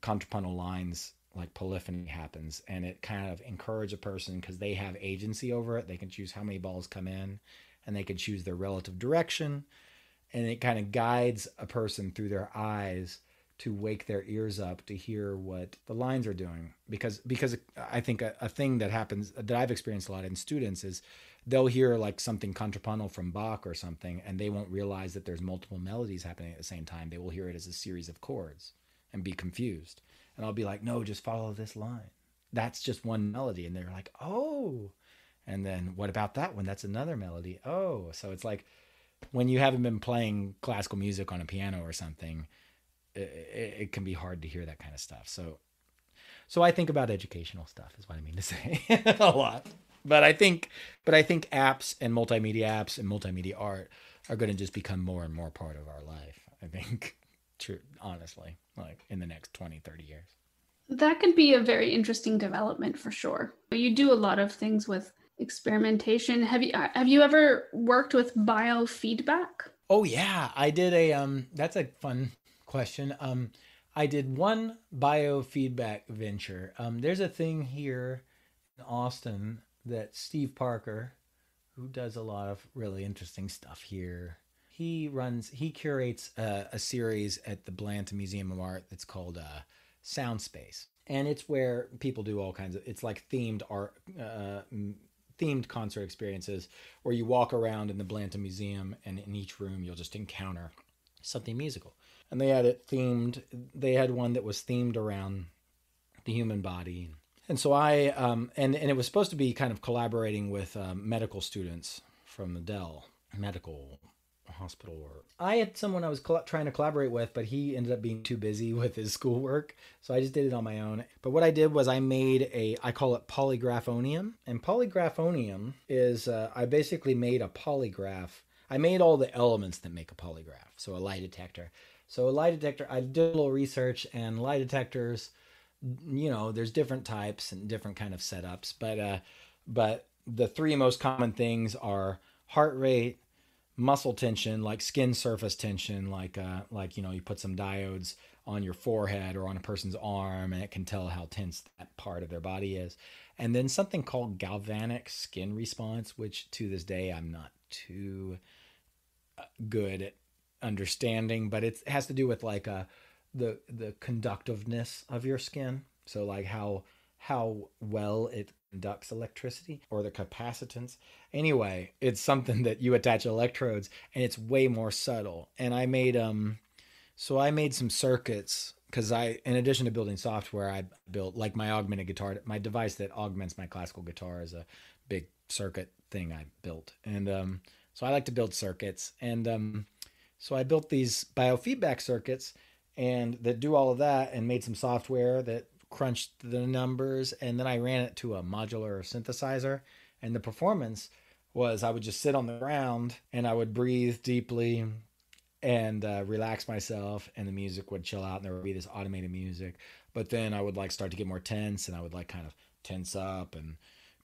contrapuntal lines like polyphony happens and it kind of encourage a person because they have agency over it they can choose how many balls come in and they can choose their relative direction and it kind of guides a person through their eyes to wake their ears up to hear what the lines are doing because because i think a, a thing that happens that i've experienced a lot in students is they'll hear like something contrapuntal from bach or something and they won't realize that there's multiple melodies happening at the same time they will hear it as a series of chords and be confused and I'll be like, no, just follow this line. That's just one melody. And they're like, oh. And then what about that one? That's another melody. Oh. So it's like when you haven't been playing classical music on a piano or something, it, it can be hard to hear that kind of stuff. So, so I think about educational stuff is what I mean to say a lot. But I think, but I think apps and multimedia apps and multimedia art are going to just become more and more part of our life. I think honestly like in the next 20 30 years that could be a very interesting development for sure you do a lot of things with experimentation have you uh, have you ever worked with biofeedback oh yeah i did a um that's a fun question um i did one biofeedback venture um there's a thing here in austin that steve parker who does a lot of really interesting stuff here he runs he curates a, a, series at the Blanton Museum of Art that's called uh, Sound Space, and it's where people do all kinds of it's like themed art. Uh, themed concert experiences where you walk around in the Blanton Museum and in each room you'll just encounter something musical. And they had it themed, they had one that was themed around the human body. And so I, um, and, and it was supposed to be kind of collaborating with um, medical students from the Dell Medical hospital or I had someone I was cl- trying to collaborate with, but he ended up being too busy with his schoolwork, so I just did it on my own. But what I did was I made a I call it polygraphonium, and polygraphonium is uh, I basically made a polygraph. I made all the elements that make a polygraph, so a lie detector. So a lie detector, I did a little research, and lie detectors, you know, there's different types and different kind of setups, but uh, but the three most common things are heart rate, muscle tension, like skin surface tension, like uh, like you know you put some diodes on your forehead or on a person's arm, and it can tell how tense that part of their body is. And then something called galvanic skin response, which to this day I'm not too uh, good at understanding, but it has to do with like a uh, the the conductiveness of your skin. So like how how well it conducts electricity or the capacitance. Anyway, it's something that you attach electrodes and it's way more subtle. And I made um so I made some circuits because I in addition to building software, I built like my augmented guitar my device that augments my classical guitar is a big circuit thing I built. And um so I like to build circuits and um so I built these biofeedback circuits and that do all of that and made some software that crunched the numbers, and then I ran it to a modular synthesizer. And the performance was I would just sit on the ground and I would breathe deeply and uh, relax myself, and the music would chill out, and there would be this automated music. But then I would like start to get more tense, and I would like kind of tense up and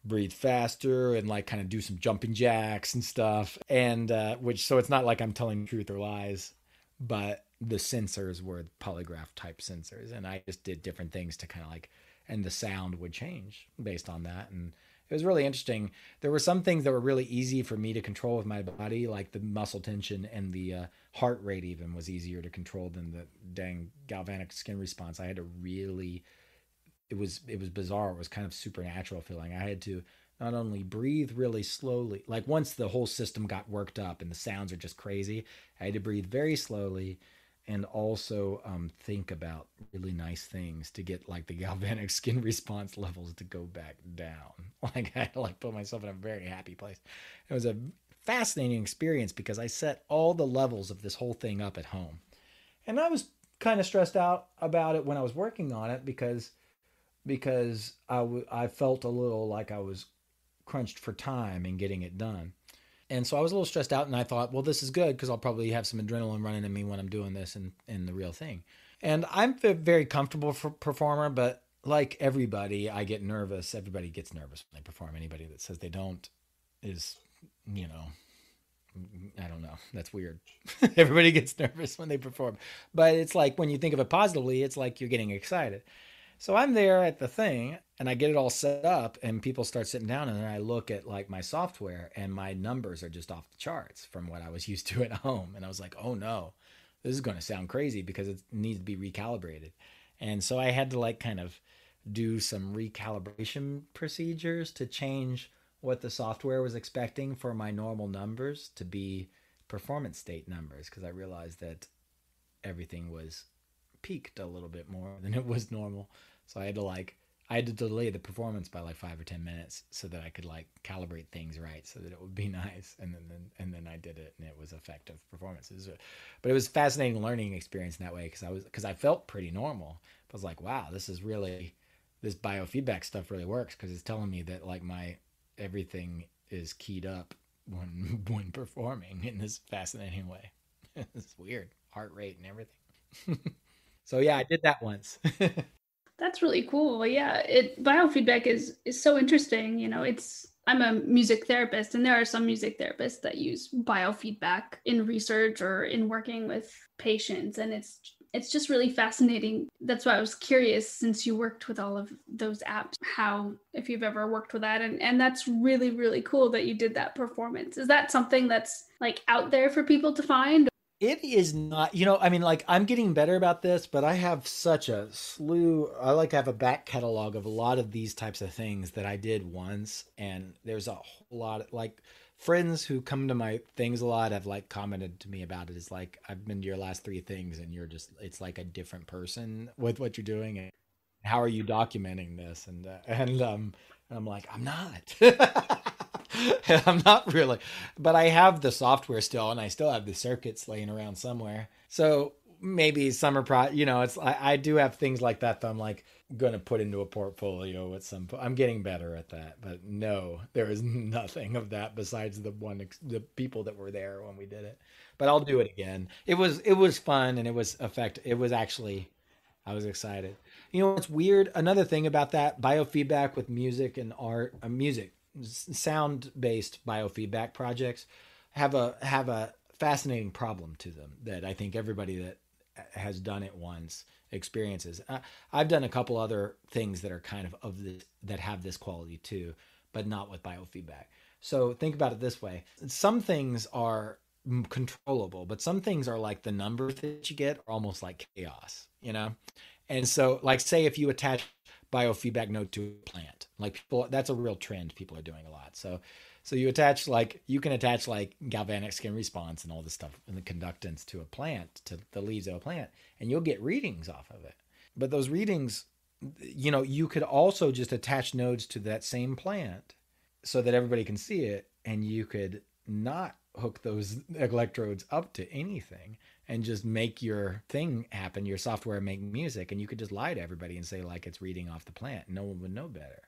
breathe faster and like kind of do some jumping jacks and stuff and uh, which so it's not like i'm telling truth or lies but the sensors were polygraph type sensors and i just did different things to kind of like and the sound would change based on that and it was really interesting there were some things that were really easy for me to control with my body like the muscle tension and the uh, heart rate even was easier to control than the dang galvanic skin response i had to really it was it was bizarre it was kind of supernatural feeling i had to not only breathe really slowly like once the whole system got worked up and the sounds are just crazy i had to breathe very slowly and also um, think about really nice things to get like the galvanic skin response levels to go back down. Like I like put myself in a very happy place. It was a fascinating experience because I set all the levels of this whole thing up at home, and I was kind of stressed out about it when I was working on it because because I, w- I felt a little like I was crunched for time in getting it done. And so I was a little stressed out, and I thought, well, this is good because I'll probably have some adrenaline running in me when I'm doing this and in, in the real thing. And I'm a very comfortable performer, but like everybody, I get nervous. Everybody gets nervous when they perform. Anybody that says they don't is, you know, I don't know. That's weird. everybody gets nervous when they perform. But it's like when you think of it positively, it's like you're getting excited. So I'm there at the thing and I get it all set up and people start sitting down and then I look at like my software and my numbers are just off the charts from what I was used to at home. And I was like, oh no, this is going to sound crazy because it needs to be recalibrated. And so I had to like kind of do some recalibration procedures to change what the software was expecting for my normal numbers to be performance state numbers because I realized that everything was peaked a little bit more than it was normal. So I had to like I had to delay the performance by like five or ten minutes so that I could like calibrate things right so that it would be nice. And then, then and then I did it and it was effective performances. But it was fascinating learning experience in that way because I was because I felt pretty normal. I was like, wow, this is really this biofeedback stuff really works because it's telling me that like my everything is keyed up when when performing in this fascinating way. it's weird, heart rate and everything. So yeah, I did that once. That's really cool. Yeah, it biofeedback is is so interesting. You know, it's I'm a music therapist, and there are some music therapists that use biofeedback in research or in working with patients, and it's it's just really fascinating. That's why I was curious since you worked with all of those apps, how, if you've ever worked with that. And, and that's really, really cool that you did that performance. Is that something that's like out there for people to find? it is not you know i mean like i'm getting better about this but i have such a slew i like to have a back catalog of a lot of these types of things that i did once and there's a whole lot of, like friends who come to my things a lot have like commented to me about it is like i've been to your last three things and you're just it's like a different person with what you're doing and how are you documenting this and uh, and um and i'm like i'm not I'm not really, but I have the software still, and I still have the circuits laying around somewhere. So maybe summer pro, you know, it's I, I do have things like that that I'm like gonna put into a portfolio at some point. I'm getting better at that, but no, there is nothing of that besides the one the people that were there when we did it. But I'll do it again. It was it was fun and it was effective. It was actually I was excited. You know what's weird? Another thing about that biofeedback with music and art, uh, music sound based biofeedback projects have a have a fascinating problem to them that I think everybody that uh, has done it once experiences. I've done a couple other things that are kind of of this that have this quality too, but not with biofeedback. So think about it this way: some things are controllable, but some things are like the numbers that you get are almost like chaos, you know. And so, like, say if you attach biofeedback note to a plant, like people, that's a real trend people are doing a lot. So, so you attach like you can attach like galvanic skin response and all this stuff and the conductance to a plant to the leaves of a plant, and you'll get readings off of it. But those readings, you know, you could also just attach nodes to that same plant so that everybody can see it, and you could not hook those electrodes up to anything and just make your thing happen, your software make music, and you could just lie to everybody and say like it's reading off the plant. No one would know better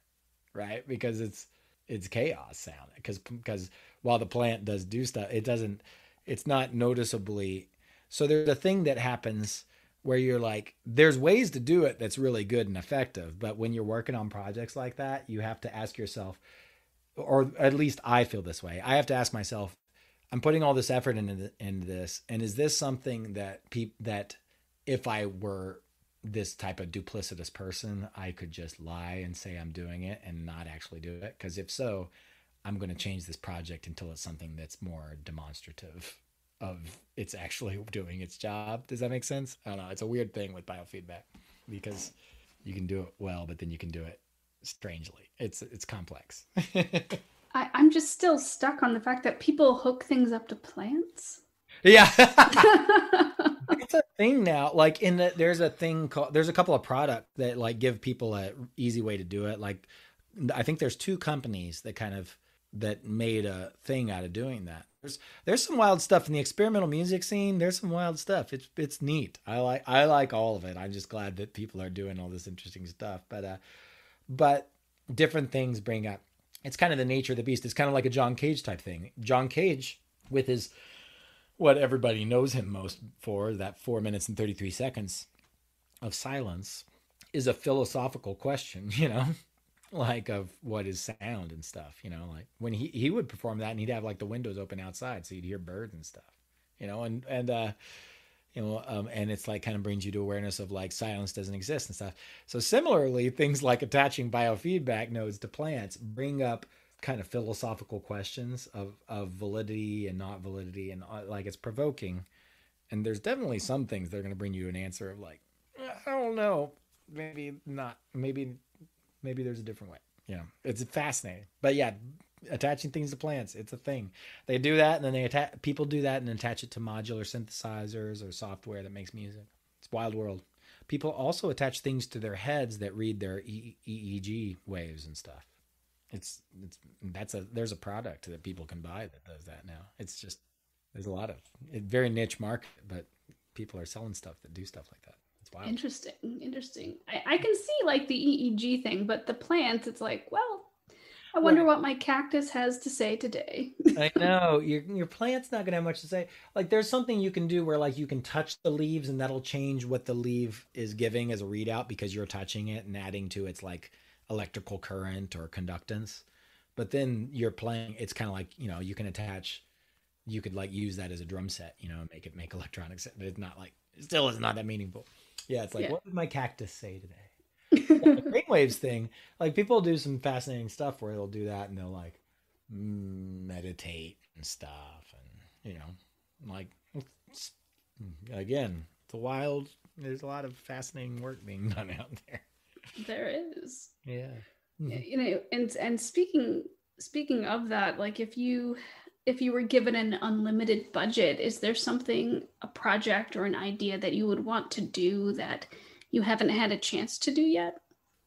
right? Because it's it's chaos sound because because while the plant does do stuff, it doesn't. It's not noticeably. So there's a thing that happens where you're like, there's ways to do it that's really good and effective, but when you're working on projects like that, you have to ask yourself, or at least I feel this way. I have to ask myself, I'm putting all this effort into, into this, and is this something that people that if I were this type of duplicitous person, I could just lie and say I'm doing it and not actually do it. Because if so, I'm going to change this project until it's something that's more demonstrative of it's actually doing its job. Does that make sense? I don't know. It's a weird thing with biofeedback because you can do it well, but then you can do it strangely. It's it's complex. I, I'm just still stuck on the fact that people hook things up to plants. Yeah. that's a thing now. Like in the, there's a thing called there's a couple of product that like give people a easy way to do it. Like I think there's two companies that kind of that made a thing out of doing that. There's there's some wild stuff in the experimental music scene. There's some wild stuff. It's it's neat. I like I like all of it. I'm just glad that people are doing all this interesting stuff. But uh but different things bring up. It's kind of the nature of the beast. It's kind of like a John Cage type thing. John Cage with his what everybody knows him most for, that four minutes and 33 seconds of silence, is a philosophical question, you know, like of what is sound and stuff, you know, like when he, he would perform that and he'd have like the windows open outside so you'd hear birds and stuff, you know, and, and, uh, you know, um, and it's like kind of brings you to awareness of like silence doesn't exist and stuff. So similarly, things like attaching biofeedback nodes to plants bring up kind of philosophical questions of of validity and not validity and uh, like it's provoking and there's definitely some things they're going to bring you an answer of like i don't know maybe not maybe maybe there's a different way yeah it's fascinating but yeah attaching things to plants it's a thing they do that and then they attach people do that and attach it to modular synthesizers or software that makes music it's wild world people also attach things to their heads that read their e- eeg waves and stuff it's it's that's a there's a product that people can buy that does that now. It's just there's a lot of it, very niche market, but people are selling stuff that do stuff like that. It's wild. Interesting, interesting. I, I can see like the EEG thing, but the plants, it's like, well, I wonder what my cactus has to say today. I know your your plant's not gonna have much to say. Like there's something you can do where like you can touch the leaves and that'll change what the leaf is giving as a readout because you're touching it and adding to its like electrical current or conductance. But then you're playing, it's kind of like, you know, you can attach, you could like use that as a drum set, you know, make it make electronics. It's not like, still is not that meaningful. Yeah. It's like, yeah. what did my cactus say today? yeah, the brainwaves thing, like people do some fascinating stuff where they'll do that and they'll like meditate and stuff. And, you know, like, again, the wild, there's a lot of fascinating work being done out there there is yeah mm-hmm. you know and and speaking speaking of that like if you if you were given an unlimited budget is there something a project or an idea that you would want to do that you haven't had a chance to do yet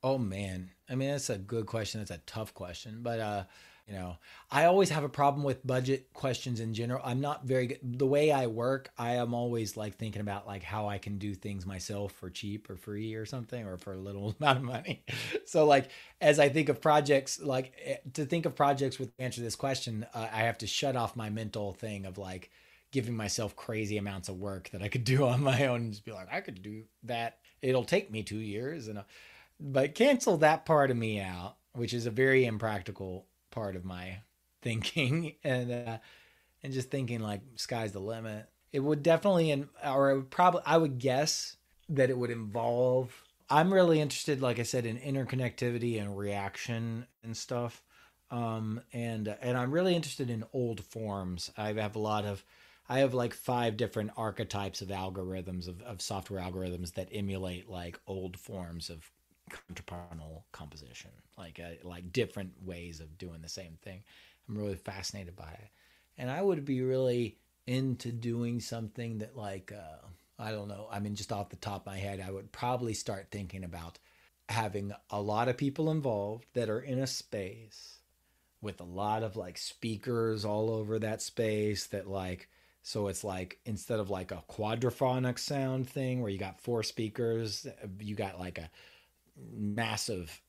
oh man i mean that's a good question that's a tough question but uh you know, I always have a problem with budget questions in general. I'm not very good. The way I work, I am always like thinking about like how I can do things myself for cheap or free or something or for a little amount of money. so like as I think of projects, like eh, to think of projects with answer this question, uh, I have to shut off my mental thing of like giving myself crazy amounts of work that I could do on my own and just be like, I could do that. It'll take me two years and. i uh, but cancel that part of me out, which is a very impractical part of my thinking and uh, and just thinking like sky's the limit. It would definitely and or it would probably I would guess that it would involve. I'm really interested, like I said, in interconnectivity and reaction and stuff. Um, and and I'm really interested in old forms. I have a lot of I have like five different archetypes of algorithms of, of software algorithms that emulate like old forms of contrapuntal composition like a, uh, like different ways of doing the same thing. I'm really fascinated by it, and I would be really into doing something that like uh, I don't know. I mean, just off the top of my head, I would probably start thinking about having a lot of people involved that are in a space with a lot of like speakers all over that space that like so it's like instead of like a quadraphonic sound thing where you got four speakers, uh, you got like a massive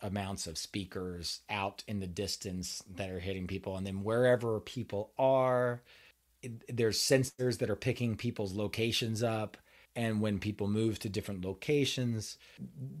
amounts of speakers out in the distance that are hitting people and then wherever people are there's sensors that are picking people's locations up and when people move to different locations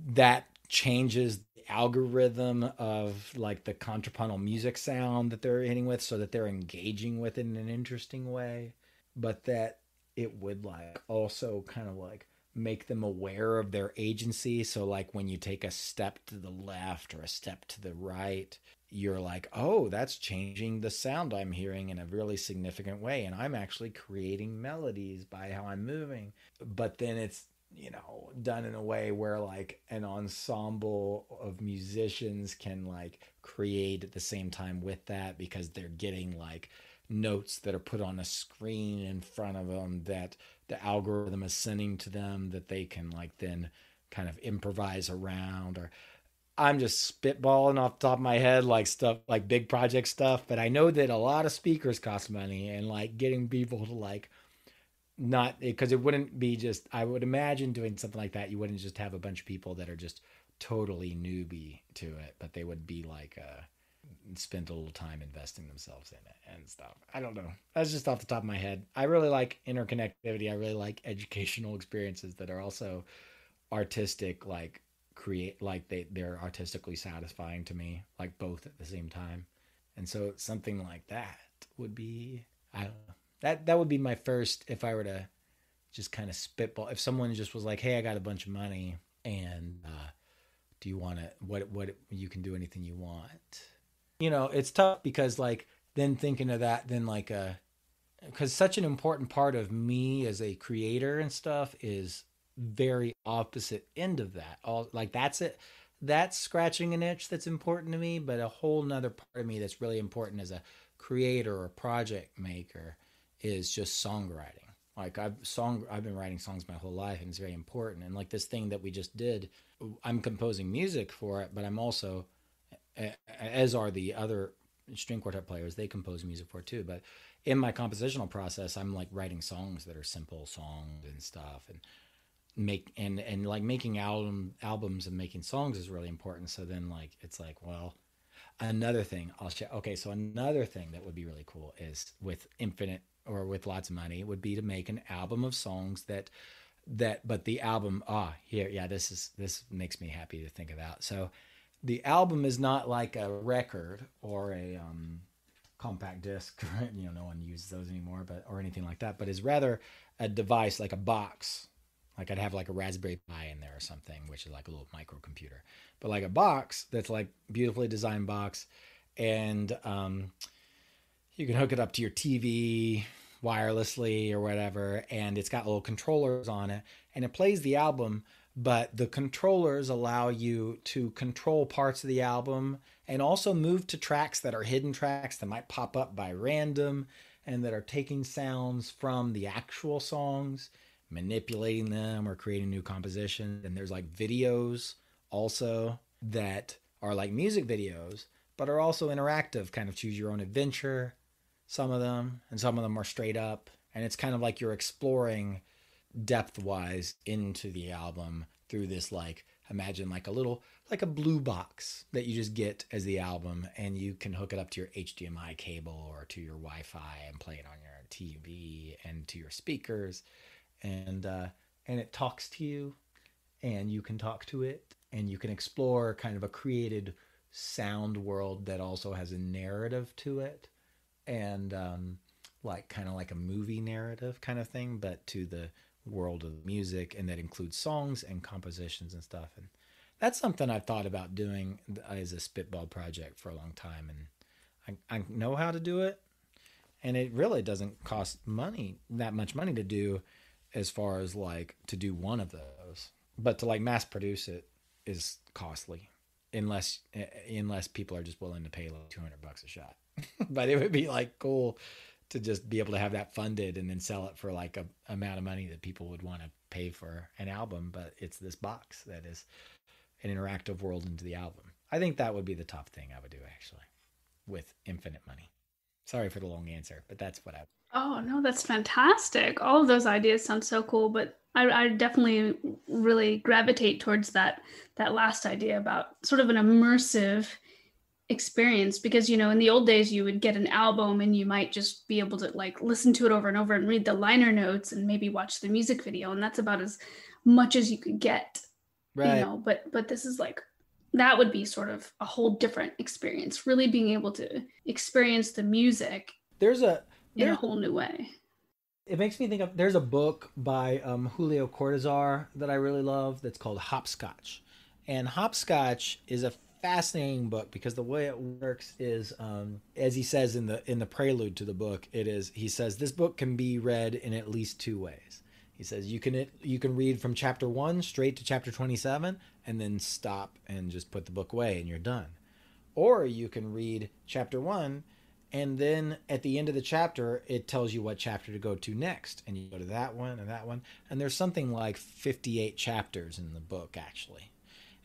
that changes the algorithm of like the contrapuntal music sound that they're hitting with so that they're engaging with it in an interesting way but that it would like also kind of like make them aware of their agency. So, like when you take a step to the left or a step to the right, you're like, oh, that's changing the sound I'm hearing in a really significant way. And I'm actually creating melodies by how I'm moving. But then it's, you know, done in a way where like an ensemble of musicians can like create at the same time with that because they're getting like, notes that are put on a screen in front of them that the algorithm is sending to them that they can like then kind of improvise around or I'm just spitballing off top of my head like stuff like big project stuff, but I know that a lot of speakers cost money and like getting people to like not because it wouldn't be just I would imagine doing something like that you wouldn't just have a bunch of people that are just totally newbie to it, but they would be like uh spent a little time investing themselves in it and stuff. I don't know. That's just off the top of my head. I really like interconnectivity. I really like educational experiences that are also artistic, like create, like they they're artistically satisfying to me, like both at the same time. And so something like that would be, I don't know. That that would be my first if I were to just kind of spitball. If someone just was like, "Hey, I got a bunch of money, and uh, do you want to what what you can do anything you want?" you know, it's tough because like then thinking of that, then like a uh, because such an important part of me as a creator and stuff is very opposite end of that. All like that's it. That's scratching an itch that's important to me, but a whole nother part of me that's really important as a creator or project maker is just songwriting. Like I've song I've been writing songs my whole life and it's very important. And like this thing that we just did, I'm composing music for it, but I'm also as are the other string quartet players. They compose music for too. But in my compositional process, I'm like writing songs that are simple songs and stuff, and make and and like making album albums and making songs is really important. So then like it's like well. Another thing I'll share. Okay, so another thing that would be really cool is with infinite or with lots of money would be to make an album of songs that that but the album ah here yeah this is this makes me happy to think about so the album is not like a record or a um, compact disc. Right? You know, no one uses those anymore, but or anything like that. But is rather a device like a box. Like I'd have like a Raspberry Pi in there or something, which is like a little microcomputer. But like a box that's like beautifully designed box, and um, you can hook it up to your TV wirelessly or whatever, and it's got little controllers on it, and it plays the album but the controllers allow you to control parts of the album and also move to tracks that are hidden tracks that might pop up by random and that are taking sounds from the actual songs, manipulating them or creating new compositions. And there's like videos also that are like music videos, but are also interactive, kind of choose your own adventure, some of them, and some of them are straight up. And it's kind of like you're exploring depth wise into the album through this like imagine like a little like a blue box that you just get as the album and you can hook it up to your HDMI cable or to your Wi-Fi and play it on your TV and to your speakers and uh, and it talks to you and you can talk to it and you can explore kind of a created sound world that also has a narrative to it and um, like kind of like a movie narrative kind of thing but to the world of music, and that includes songs and compositions and stuff. And that's something I've thought about doing as a spitball project for a long time, and I, I know how to do it. And it really doesn't cost money that much money to do, as far as like to do one of those. But to like mass produce it is costly, unless eh, unless people are just willing to pay like two hundred bucks a shot. but it would be like cool to just be able to have that funded and then sell it for like a amount of money that people would want to pay for an album but it's this box that is an interactive world into the album i think that would be the top thing i would do actually with infinite money sorry for the long answer but that's what i oh no that's fantastic all of those ideas sound so cool but I, I, definitely really gravitate towards that that last idea about sort of an immersive experience because you know in the old days you would get an album and you might just be able to like listen to it over and over and read the liner notes and maybe watch the music video and that's about as much as you could get right. you know but but this is like that would be sort of a whole different experience really being able to experience the music there's a in a whole new way it makes me think of there's a book by um, julio cortazar that i really love that's called hopscotch and hopscotch is a fascinating book because the way it works is, um, as he says in the in the prelude to the book, it is he says this book can be read in at least two ways. He says you can you can read from chapter one straight to chapter twenty seven and then stop and just put the book away and you're done, or you can read chapter one and then at the end of the chapter it tells you what chapter to go to next and you go to that one and that one and there's something like 58 chapters in the book actually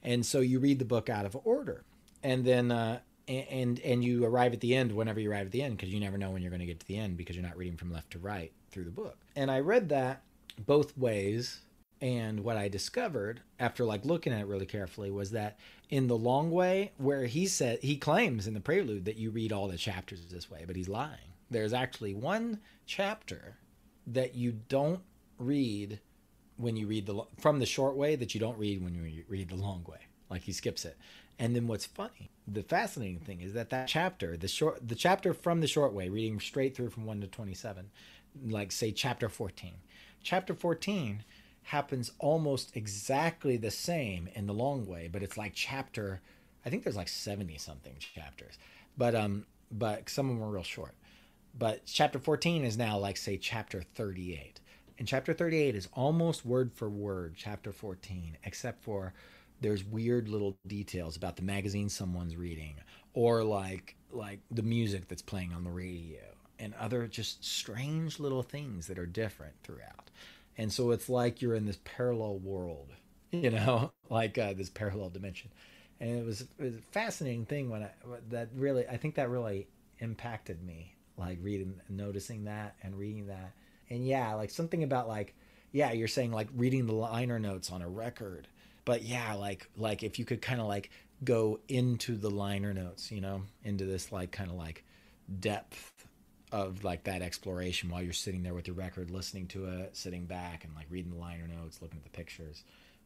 and so you read the book out of order, and then uh, and and you arrive at the end whenever you arrive at the end because you never know when you're going to get to the end because you're not reading from left to right through the book. And I read that both ways, and what I discovered after like looking at it really carefully was that in the long way, where he said he claims in the prelude that you read all the chapters this way, but he's lying. There's actually one chapter that you don't read when you read the from the short way that you don't read when you read the long way. Like he skips it. And then what's funny, the fascinating thing is that that chapter, the short, the chapter from the short way, reading straight through from one to twenty-seven, like say chapter fourteen. Chapter fourteen happens almost exactly the same in the long way, but it's like chapter. I think there's like seventy something chapters, but um, but some of them are real short. But chapter fourteen is now like say chapter thirty-eight and chapter 38 is almost word for word chapter 14, except for there's weird little details about the magazine someone's reading or like like the music that's playing on the radio and other just strange little things that are different throughout. And so it's like you're in this parallel world, you know, like uh, this parallel dimension. And it was, it was a fascinating thing when I, that really, I think that really impacted me, like reading, noticing that and reading that and yeah, like something about like, yeah, you're saying like reading the liner notes on a record. But yeah, like like if you could kind of like go into the liner notes, you know, into this like kind of like depth of like that exploration while you're sitting there with your record, listening to it, sitting back and like reading the liner notes, looking at the pictures.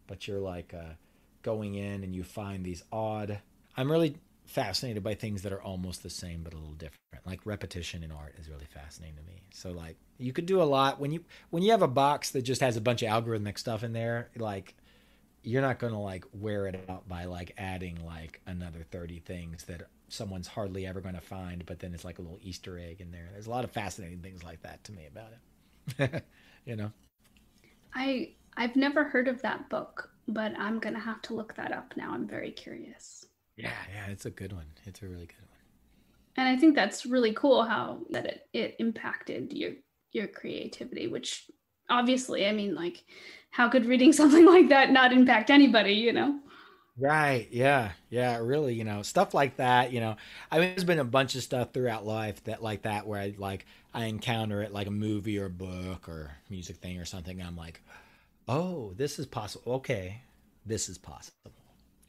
But you're like uh, going in and you find these odd. I'm really fascinated by things that are almost the same but a little different. Like repetition in art is really fascinating to me. So like you could do a lot when you when you have a box that just has a bunch of algorithmic stuff in there, like you're not going to like wear it out by like adding like another 30 things that someone's hardly ever going to find, but then it's like a little easter egg in there. There's a lot of fascinating things like that to me about it. you know. I I've never heard of that book, but I'm going to have to look that up now. I'm very curious. Yeah, yeah, it's a good one. It's a really good one. And I think that's really cool how that it, it impacted your your creativity, which obviously, I mean, like, how could reading something like that not impact anybody, you know? Right. Yeah. Yeah. Really, you know, stuff like that, you know, I mean, there's been a bunch of stuff throughout life that like that, where I like, I encounter it like a movie or a book or music thing or something. I'm like, oh, this is possible. Okay. This is possible.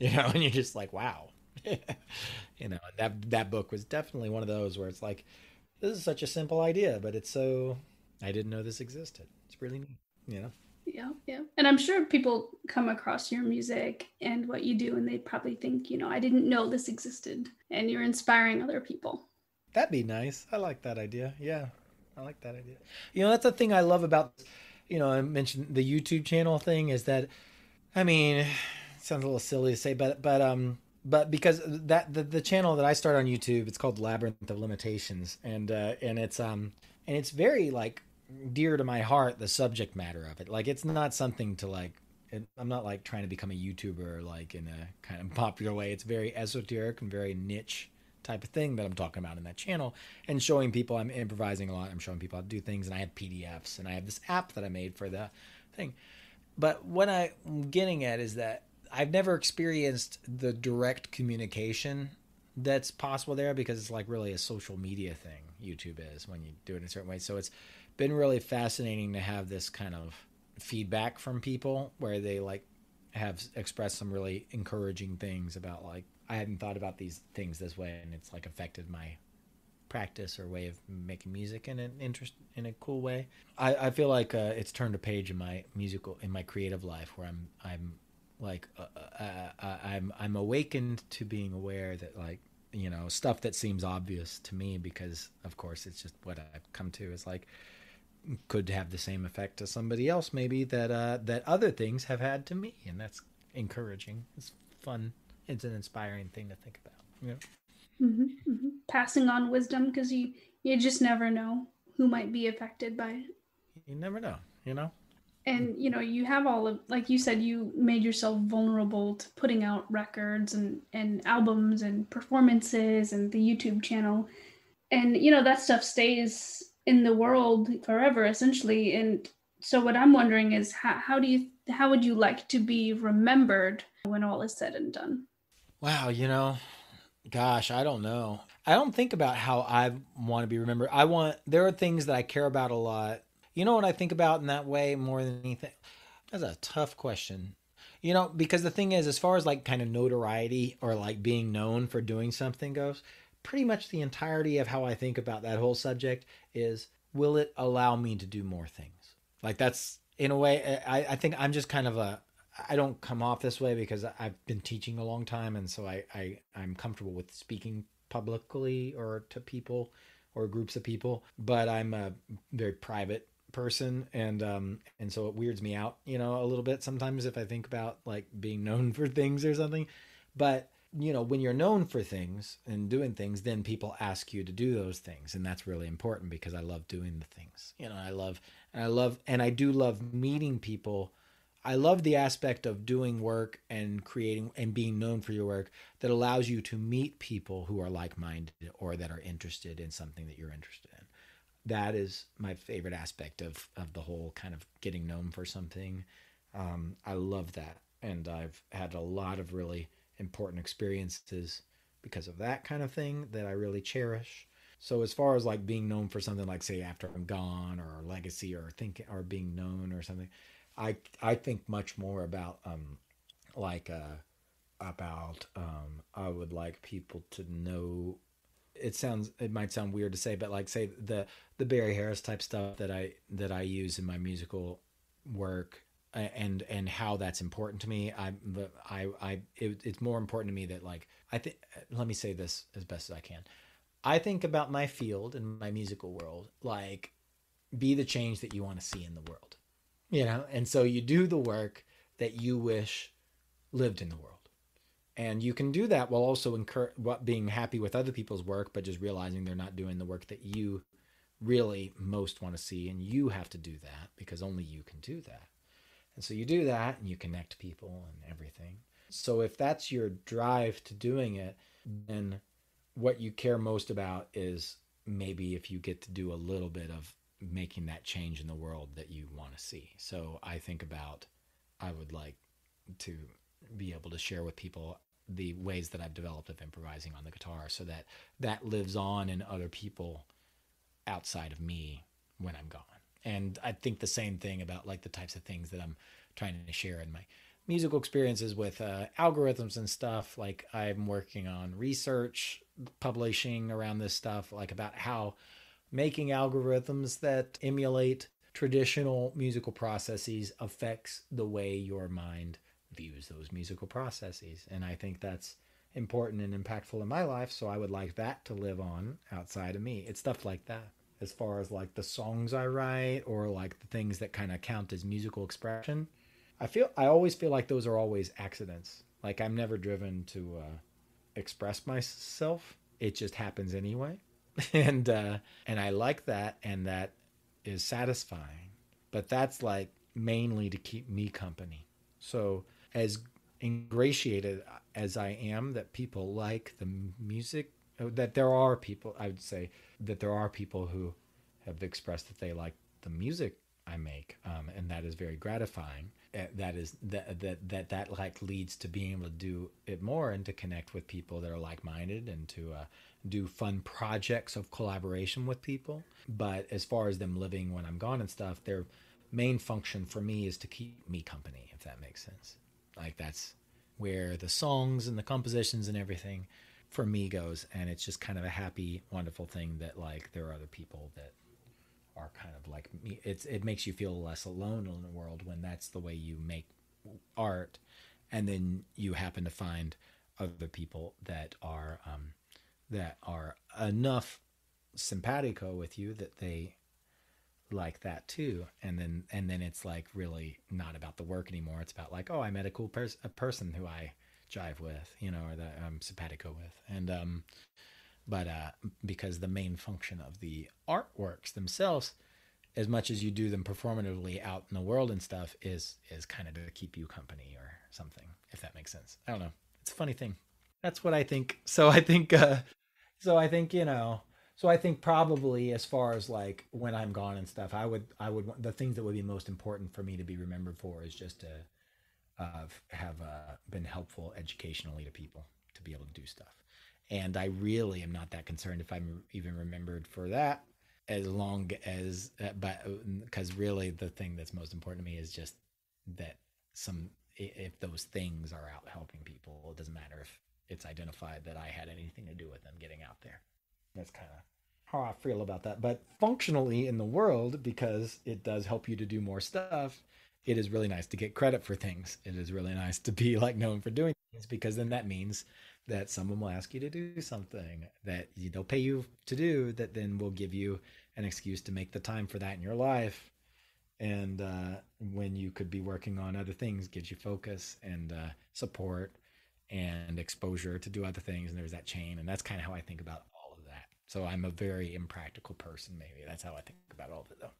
You know, and you're just like, wow, you know, that that book was definitely one of those where it's like, this is such a simple idea, but it's so I didn't know this existed. It's really neat, you know. Yeah, yeah. And I'm sure people come across your music and what you do, and they probably think, you know, I didn't know this existed, and you're inspiring other people. That'd be nice. I like that idea. Yeah, I like that idea. You know, that's the thing I love about, you know, I mentioned the YouTube channel thing is that, I mean, sounds a little silly to say, but but um, but because that the, the channel that I start on YouTube, it's called Labyrinth of Limitations, and uh, and it's um and it's very like dear to my heart the subject matter of it. Like it's not something to like. It, I'm not like trying to become a YouTuber like in a kind of popular way. It's very esoteric and very niche type of thing that I'm talking about in that channel and showing people I'm improvising a lot. I'm showing people how to do things and I have PDFs and I have this app that I made for the thing. But what I'm getting at is that I've never experienced the direct communication that's possible there because it's like really a social media thing YouTube is when you do it in a certain way. So it's been really fascinating to have this kind of feedback from people where they like have expressed some really encouraging things about like I hadn't thought about these things this way and it's like affected my practice or way of making music in an interest in a cool way. I, I feel like uh, it's turned a page in my musical in my creative life where I'm I'm like uh, uh, uh, uh, I'm I'm awakened to being aware that like you know stuff that seems obvious to me because of course it's just what I've come to is like could have the same effect to somebody else maybe that uh, that other things have had to me and that's encouraging. It's fun. It's an inspiring thing to think about. Yeah. mm-hmm, mm-hmm. Passing on wisdom because you you just never know who might be affected by it. You never know. You know and you know you have all of like you said you made yourself vulnerable to putting out records and and albums and performances and the youtube channel and you know that stuff stays in the world forever essentially and so what i'm wondering is how, how do you how would you like to be remembered when all is said and done wow you know gosh i don't know i don't think about how i want to be remembered i want there are things that i care about a lot you know what I think about in that way more than anything? That's a tough question. You know, because the thing is, as far as like kind of notoriety or like being known for doing something goes, pretty much the entirety of how I think about that whole subject is will it allow me to do more things? Like that's in a way, eh, I, I think I'm just kind of a, I don't come off this way because I've been teaching a long time. And so I, I I'm comfortable with speaking publicly or to people or groups of people, but I'm a very private person and um and so it weirds me out you know a little bit sometimes if i think about like being known for things or something but you know when you're known for things and doing things then people ask you to do those things and that's really important because i love doing the things you know i love and i love and i do love meeting people i love the aspect of doing work and creating and being known for your work that allows you to meet people who are like-minded or that are interested in something that you're interested that is my favorite aspect of of the whole kind of getting known for something. Um, I love that, and I've had a lot of really important experiences because of that kind of thing that I really cherish. So as far as like being known for something like say after I'm gone or legacy or thinking or being known or something, I I think much more about um like uh about um I would like people to know it sounds it might sound weird to say but like say the the barry harris type stuff that i that i use in my musical work and and how that's important to me i i i it, it's more important to me that like i think let me say this as best as i can i think about my field and my musical world like be the change that you want to see in the world you know and so you do the work that you wish lived in the world and you can do that while also incur what being happy with other people's work, but just realizing they're not doing the work that you really most want to see. And you have to do that because only you can do that. And so you do that and you connect people and everything. So if that's your drive to doing it, then what you care most about is maybe if you get to do a little bit of making that change in the world that you want to see. So I think about I would like to be able to share with people the ways that I've developed of improvising on the guitar so that that lives on in other people outside of me when I'm gone. And I think the same thing about like the types of things that I'm trying to share in my musical experiences with uh, algorithms and stuff. Like I'm working on research publishing around this stuff, like about how making algorithms that emulate traditional musical processes affects the way your mind views those musical processes. And I think that's important and impactful in my life. So I would like that to live on outside of me. It's stuff like that. As far as like the songs I write or like the things that kind of count as musical expression, I feel I always feel like those are always accidents. Like I'm never driven to uh, express myself. It just happens anyway, and uh, and I like that, and that is satisfying. But that's like mainly to keep me company. So as ingratiated as I am that people like the music uh, that there are people I would say that there are people who have expressed that they like the music I make um, and that is very gratifying uh, that is that that that that like leads to being able to do it more and to connect with people that are like-minded and to uh, do fun projects of collaboration with people but as far as them living when i'm gone and stuff their main function for me is to keep me company if that makes sense like that's where the songs and the compositions and everything for me goes and it's just kind of a happy wonderful thing that like there are other people that are kind of like me it's it makes you feel less alone in the world when that's the way you make art and then you happen to find other people that are um, that are enough simpatico with you that they like that too and then and then it's like really not about the work anymore it's about like oh i met a cool person a person who i jive with you know or that i'm simpatico with and um but uh because the main function of the artworks themselves as much as you do them performatively out in the world and stuff is is kind of to keep you company or something if that makes sense i don't know it's a funny thing that's what i think so i think uh so i think you know so I think probably as far as like when I'm gone and stuff, I would I would the things that would be most important for me to be remembered for is just to uh, have uh, been helpful educationally to people to be able to do stuff. And I really am not that concerned if I'm even remembered for that as long as uh, but because uh, really the thing that's most important to me is just that some if those things are out helping people it doesn't matter if it's identified that i had anything to do with them getting out there that's kind of how I feel about that. But functionally in the world, because it does help you to do more stuff, it is really nice to get credit for things. It is really nice to be like known for doing things because then that means that someone will ask you to do something that they'll pay you to do that then will give you an excuse to make the time for that in your life. And uh, when you could be working on other things, gives you focus and uh, support and exposure to do other things. And there's that chain. And that's kind of how I think about so I'm a very impractical person, maybe. That's how I think about all of it, though.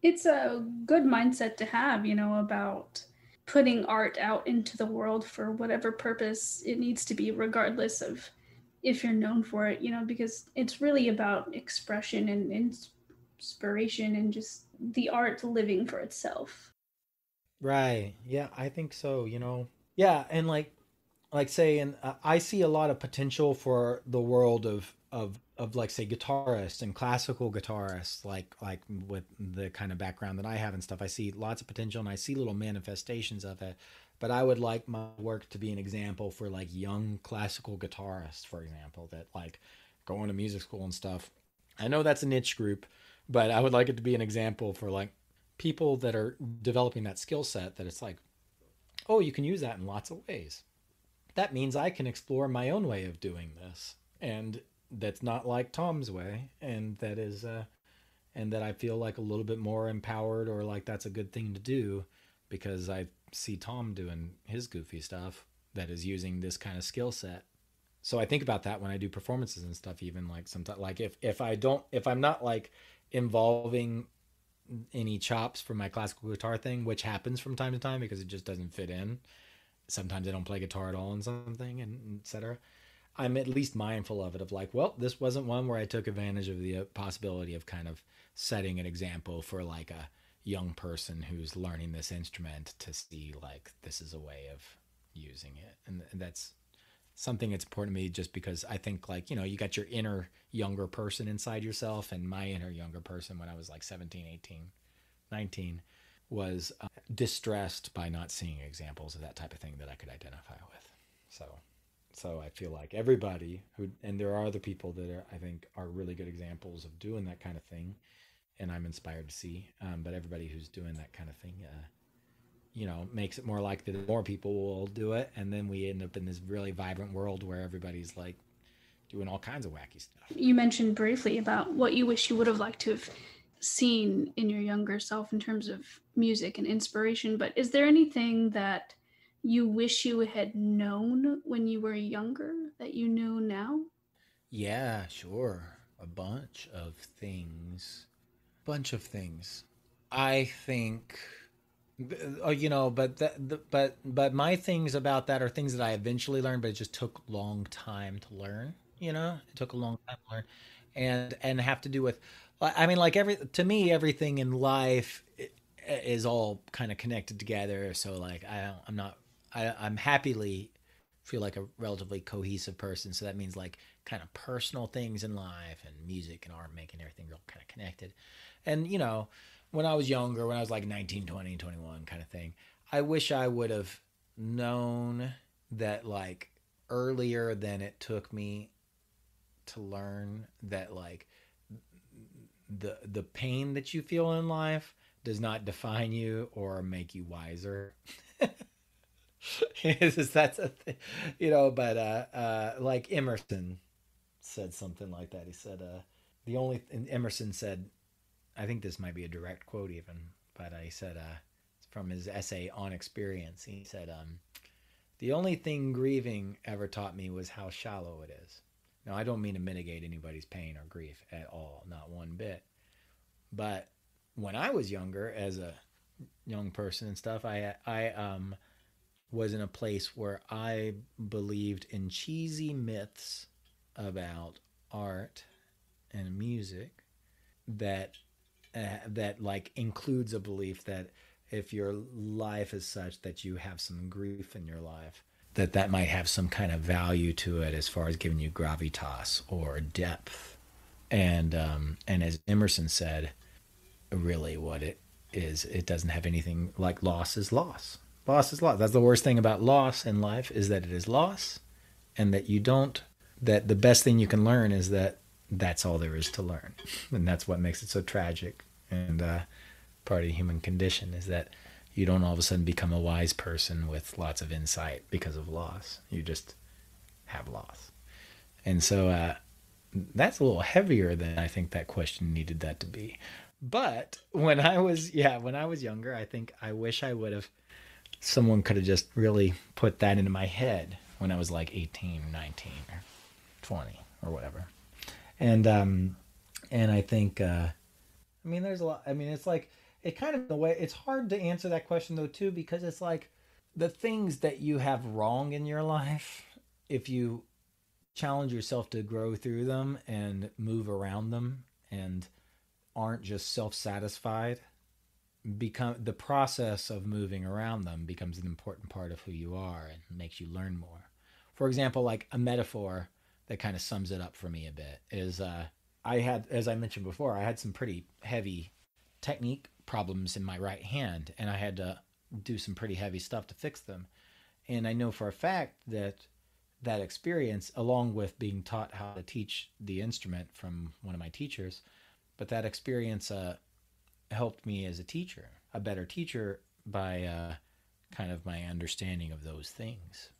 It's a good mindset to have, you know, about putting art out into the world for whatever purpose it needs to be, regardless of if you're known for it, you know, because it's really about expression and inspiration and just the art living for itself. Right. Yeah, I think so, you know. Yeah, and like like say and uh, I see a lot of potential for the world of of of like say guitarists and classical guitarists like like with the kind of background that I have and stuff I see lots of potential and I see little manifestations of it but I would like my work to be an example for like young classical guitarists for example that like going to music school and stuff I know that's a niche group but I would like it to be an example for like people that are developing that skill set that it's like oh you can use that in lots of ways that means I can explore my own way of doing this and that's not like Tom's way and that is uh and that I feel like a little bit more empowered or like that's a good thing to do because I see Tom doing his goofy stuff that is using this kind of skill set. So I think about that when I do performances and stuff even like sometimes like if if I don't if I'm not like involving any chops for my classical guitar thing, which happens from time to time because it just doesn't fit in. Sometimes I don't play guitar at all in something and etc. I'm at least mindful of it of like, well, this wasn't one where I took advantage of the uh, possibility of kind of setting an example for like a young person who's learning this instrument to see like this is a way of using it. And that's something that's important to me just because I think like, you know, you got your inner younger person inside yourself and my inner younger person when I was like 17, 18, 19 was uh, distressed by not seeing examples of that type of thing that I could identify with. So so I feel like everybody who, and there are other people that are, I think are really good examples of doing that kind of thing. And I'm inspired to see, um, but everybody who's doing that kind of thing, uh, you know, makes it more likely that more people will do it. And then we end up in this really vibrant world where everybody's like doing all kinds of wacky stuff. You mentioned briefly about what you wish you would have liked to have seen in your younger self in terms of music and inspiration, but is there anything that you wish you had known when you were younger that you know now? Yeah, sure. A bunch of things. Bunch of things. I think oh, you know but that but but my things about that are things that i eventually learned but it just took long time to learn you know it took a long time to learn and and have to do with i mean like every to me everything in life eh, is all kind of connected together so like i i'm not I, I'm happily feel like a relatively cohesive person. So that means like kind of personal things in life and music and art making everything real kind of connected. And you know, when I was younger, when I was like 19, 20, 21 kind of thing, I wish I would have known that like earlier than it took me to learn that like the the pain that you feel in life does not define you or make you wiser. is that's a th- you know but uh, uh, like emerson said something like that he said uh, the only th- emerson said i think this might be a direct quote even but I uh, said uh, from his essay on experience he said um, the only thing grieving ever taught me was how shallow it is now i don't mean to mitigate anybody's pain or grief at all not one bit but when i was younger as a young person and stuff i i um was in a place where I believed in cheesy myths about art and music that uh, that like includes a belief that if your life is such that you have some grief in your life that that might have some kind of value to it as far as giving you gravitas or depth and um, and as Emerson said really what it is it doesn't have anything like loss is loss Loss is loss. That's the worst thing about loss in life is that it is loss and that you don't, that the best thing you can learn is that that's all there is to learn. And that's what makes it so tragic and uh, part of the human condition is that you don't all of a sudden become a wise person with lots of insight because of loss. You just have loss. And so uh, that's a little heavier than I think that question needed that to be. But when I was, yeah, when I was younger, I think I wish I would have someone could have just really put that into my head when I was like 18 or 19 or 20 or whatever. And, um, and I think, uh, I mean, there's a lot, I mean, it's like, it kind of the way it's hard to answer that question though, too, because it's like the things that you have wrong in your life, if you challenge yourself to grow through them and move around them and aren't just self satisfied, become the process of moving around them becomes an important part of who you are and makes you learn more. For example, like a metaphor that kind of sums it up for me a bit is uh, I had, as I mentioned before, I had some pretty heavy technique problems in my right hand, and I had to do some pretty heavy stuff to fix them. And I know for a fact that that experience, along with being taught how to teach the instrument from one of my teachers, but that experience uh, helped me as a teacher, a better teacher by uh, kind of my understanding of those things.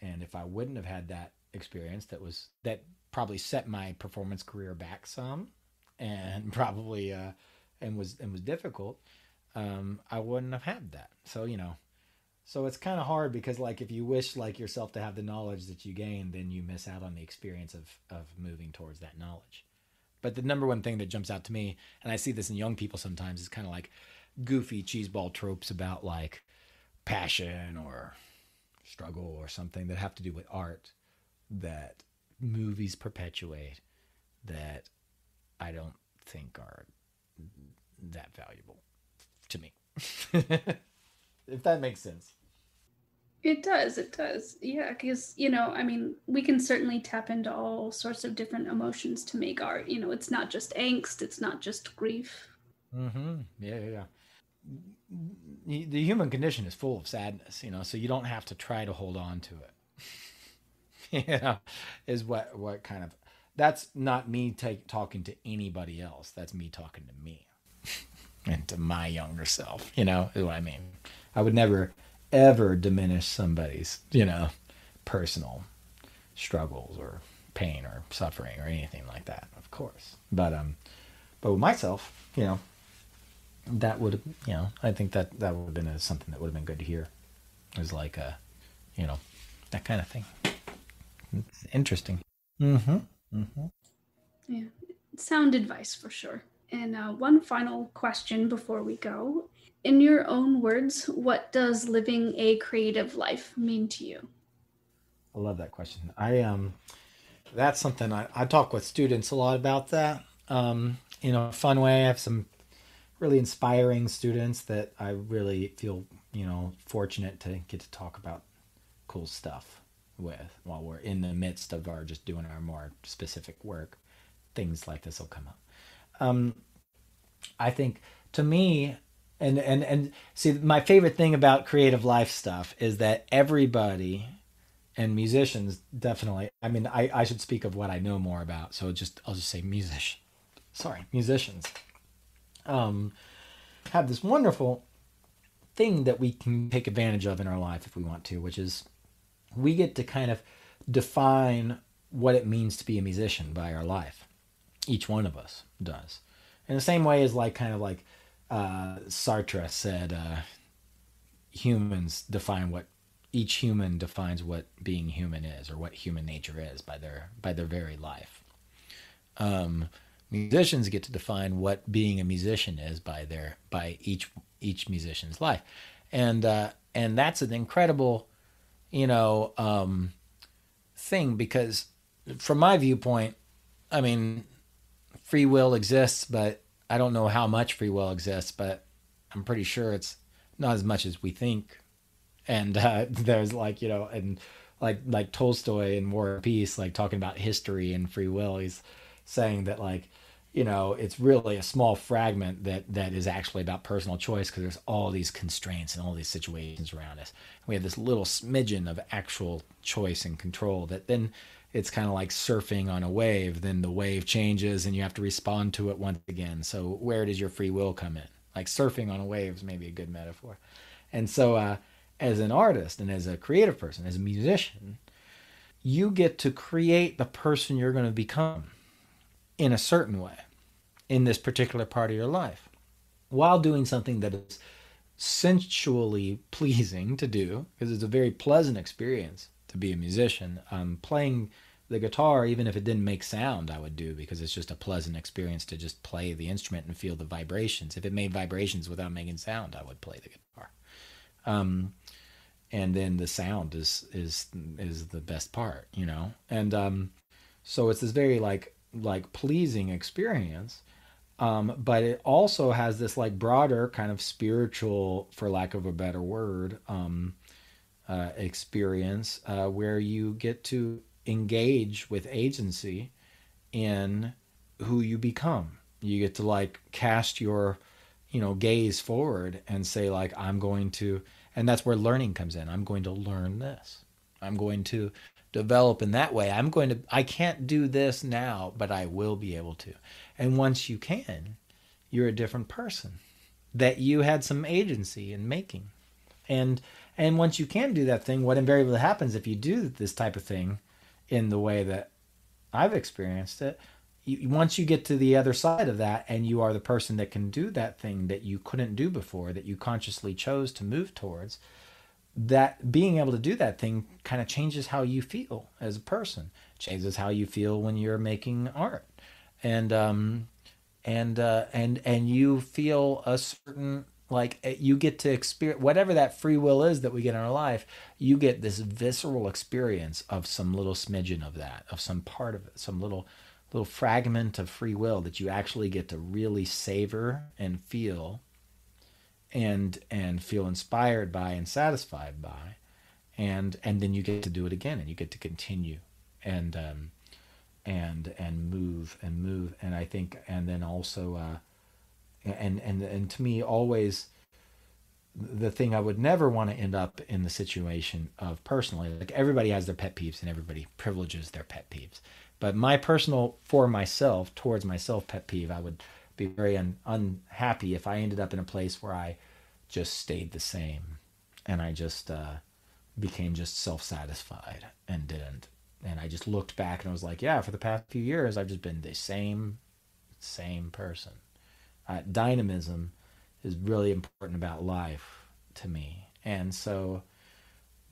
And if I wouldn't have had that experience, that was that probably set my performance career back some, and probably uh, and was and was difficult. Um, I wouldn't have had that. So you know, so it's kind of hard because like if you wish like yourself to have the knowledge that you gain, then you miss out on the experience of of moving towards that knowledge. But the number one thing that jumps out to me, and I see this in young people sometimes, is kind of like goofy cheeseball tropes about like passion or struggle or something that have to do with art that movies perpetuate that I don't think are that valuable to me. if that makes sense. It does. It does. Yeah, because you know, I mean, we can certainly tap into all sorts of different emotions to make art. You know, it's not just angst. It's not just grief. Hmm. Yeah, yeah. The human condition is full of sadness. You know, so you don't have to try to hold on to it. you know, is what what kind of that's not me talking to anybody else. That's me talking to me and to my younger self. You know, is what I mean. I would never ever diminish somebody's, you know, personal struggles or pain or suffering or anything like that, of course. But um but with myself, you know, that would you know, I think that that would have been a, something that would have been good to hear. It was like a, you know, that kind of thing. It's interesting. Mm-hmm. Mm-hmm. Yeah. Sound advice for sure. And uh, one final question before we go in your own words, what does living a creative life mean to you? I love that question. I um, that's something I, I talk with students a lot about that. Um, you know, fun way. I have some really inspiring students that I really feel you know fortunate to get to talk about cool stuff with while we're in the midst of our just doing our more specific work. Things like this will come up. Um, I think to me, and and and see my favorite thing about creative life stuff is that everybody and musicians definitely i mean i i should speak of what i know more about so just i'll just say musician sorry musicians um have this wonderful thing that we can take advantage of in our life if we want to which is we get to kind of define what it means to be a musician by our life each one of us does in the same way as like kind of like uh, Sartre said, uh, humans define what each human defines what being human is or what human nature is by their by their very life. Um, musicians get to define what being a musician is by their by each each musician's life, and uh, and that's an incredible, you know, um, thing because from my viewpoint, I mean, free will exists, but I don't know how much free will exists, but I'm pretty sure it's not as much as we think. And uh, there's like you know, and like like Tolstoy in War and Peace, like talking about history and free will. He's saying that like you know it's really a small fragment that that is actually about personal choice because there's all these constraints and all these situations around us. we have this little smidgen of actual choice and control that then it's kind of like surfing on a wave. Then the wave changes and you have to respond to it once again. So, where does your free will come in? Like surfing on a wave is maybe a good metaphor. And so, uh, as an artist and as a creative person, as a musician, you get to create the person you're going to become in a certain way in this particular part of your life while doing something that is sensually pleasing to do because it's a very pleasant experience to be a musician. Um, playing the guitar, even if it didn't make sound, I would do because it's just a pleasant experience to just play the instrument and feel the vibrations. If it made vibrations without making sound, I would play the guitar. Um, and then the sound is is is the best part, you know. And um, so it's this very like like pleasing experience. Um, but it also has this like broader kind of spiritual, for lack of a better word, um, uh, experience uh, where you get to engage with agency in who you become. You get to like cast your, you know, gaze forward and say, like, I'm going to, and that's where learning comes in. I'm going to learn this. I'm going to develop in that way. I'm going to, I can't do this now, but I will be able to. And once you can, you're a different person that you had some agency in making. And, and once you can do that thing, what invariably happens if you do this type of thing in the way that I've experienced it, you, once you get to the other side of that and you are the person that can do that thing that you couldn't do before, that you consciously chose to move towards, that being able to do that thing kind of changes how you feel as a person, changes how you feel when you're making art. And, um, and uh, and and you feel a certain like eh, you get to experience whatever that free will is that we get in our life, you get this visceral experience of some little smidgen of that, of some part of it, some little little fragment of free will that you actually get to really savor and feel and and feel inspired by and satisfied by and and then you get to do it again and you get to continue and um and and move and move and i think and then also uh and and and to me always the thing I would never want to end up in the situation of personally like everybody has their pet peeves and everybody privileges their pet peeves but my personal for myself towards myself pet peeve I would be very un, unhappy if I ended up in a place where I just stayed the same and I just uh, became just self-satisfied and didn't and I just looked back and I was like yeah for the past few years I've just been the same same person uh, dynamism is really important about life to me. And so,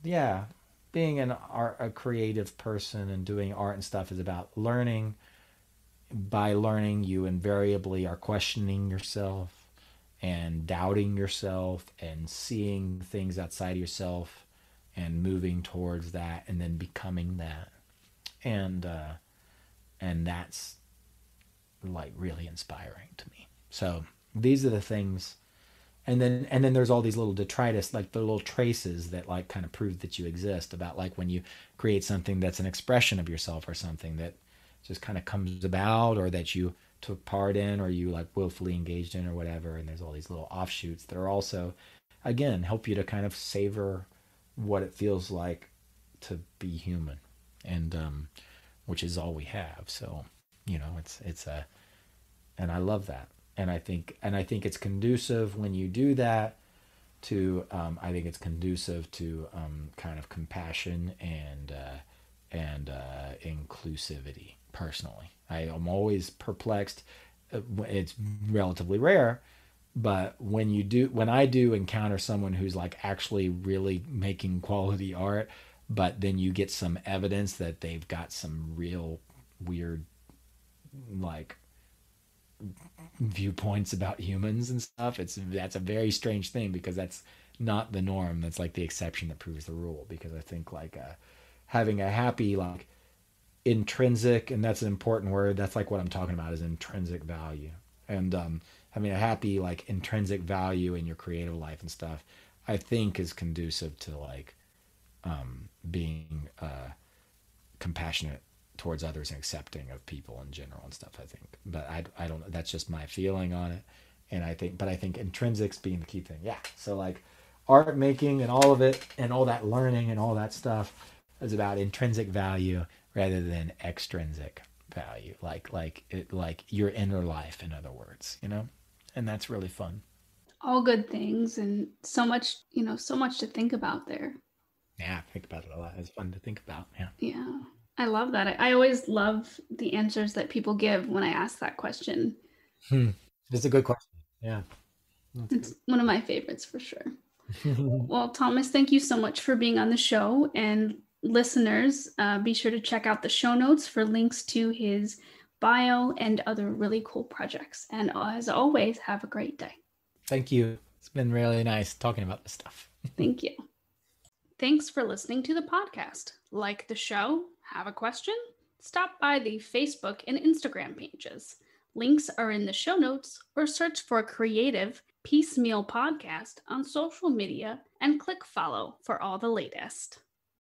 yeah, being an art, a creative person and doing art and stuff is about learning. By learning, you invariably are questioning yourself and doubting yourself and seeing things outside of yourself and moving towards that and then becoming that. And, uh, and that's like really inspiring to me. So these are the things. And then and then there's all these little detritus, like the little traces that like kind of prove that you exist about like when you create something that's an expression of yourself or something that just kind of comes about or that you took part in or you like willfully engaged in or whatever. And there's all these little offshoots that are also again help you to kind of savor what it feels like to be human and um which is all we have so you know it's it's a and i love that and I think and I think it's conducive when you do that to um, I think it's conducive to um, kind of compassion and uh, and uh, inclusivity. Personally, I am always perplexed. Uh, it's relatively rare, but when you do, when I do encounter someone who's like actually really making quality art, but then you get some evidence that they've got some real weird like viewpoints about humans and stuff. It's that's a very strange thing because that's not the norm. That's like the exception that proves the rule. Because I think like uh, having a happy like intrinsic and that's an important word. That's like what I'm talking about is intrinsic value and um, having a happy like intrinsic value in your creative life and stuff. I think is conducive to like um, being uh, compassionate towards others and accepting of people in general and stuff. I think, but I, I don't know. That's just my feeling on it, and I think, but I think intrinsics being the key thing. Yeah. So like art making and all of it and all that learning and all that stuff is about intrinsic value rather than extrinsic value. Like like it like your inner life, in other words, you know, and that's really fun. All good things and so much, you know, so much to think about there. Yeah, I think about it a lot. It's fun to think about. Yeah. Yeah. I love that. I, I always love the answers that people give when I ask that question. Hmm. It's a good question. Yeah. It's one of my favorites for sure. well, Thomas, thank you so much for being on the show. And listeners, uh, be sure to check out the show notes for links to his bio and other really cool projects. And as always, have a great day. Thank you. It's been really nice talking about this stuff. Thank you. Thanks for listening to the podcast. Like the show, have a question? Stop by the Facebook and Instagram pages. Links are in the show notes or search for Creative Piecemeal Podcast on social media and click follow for all the latest.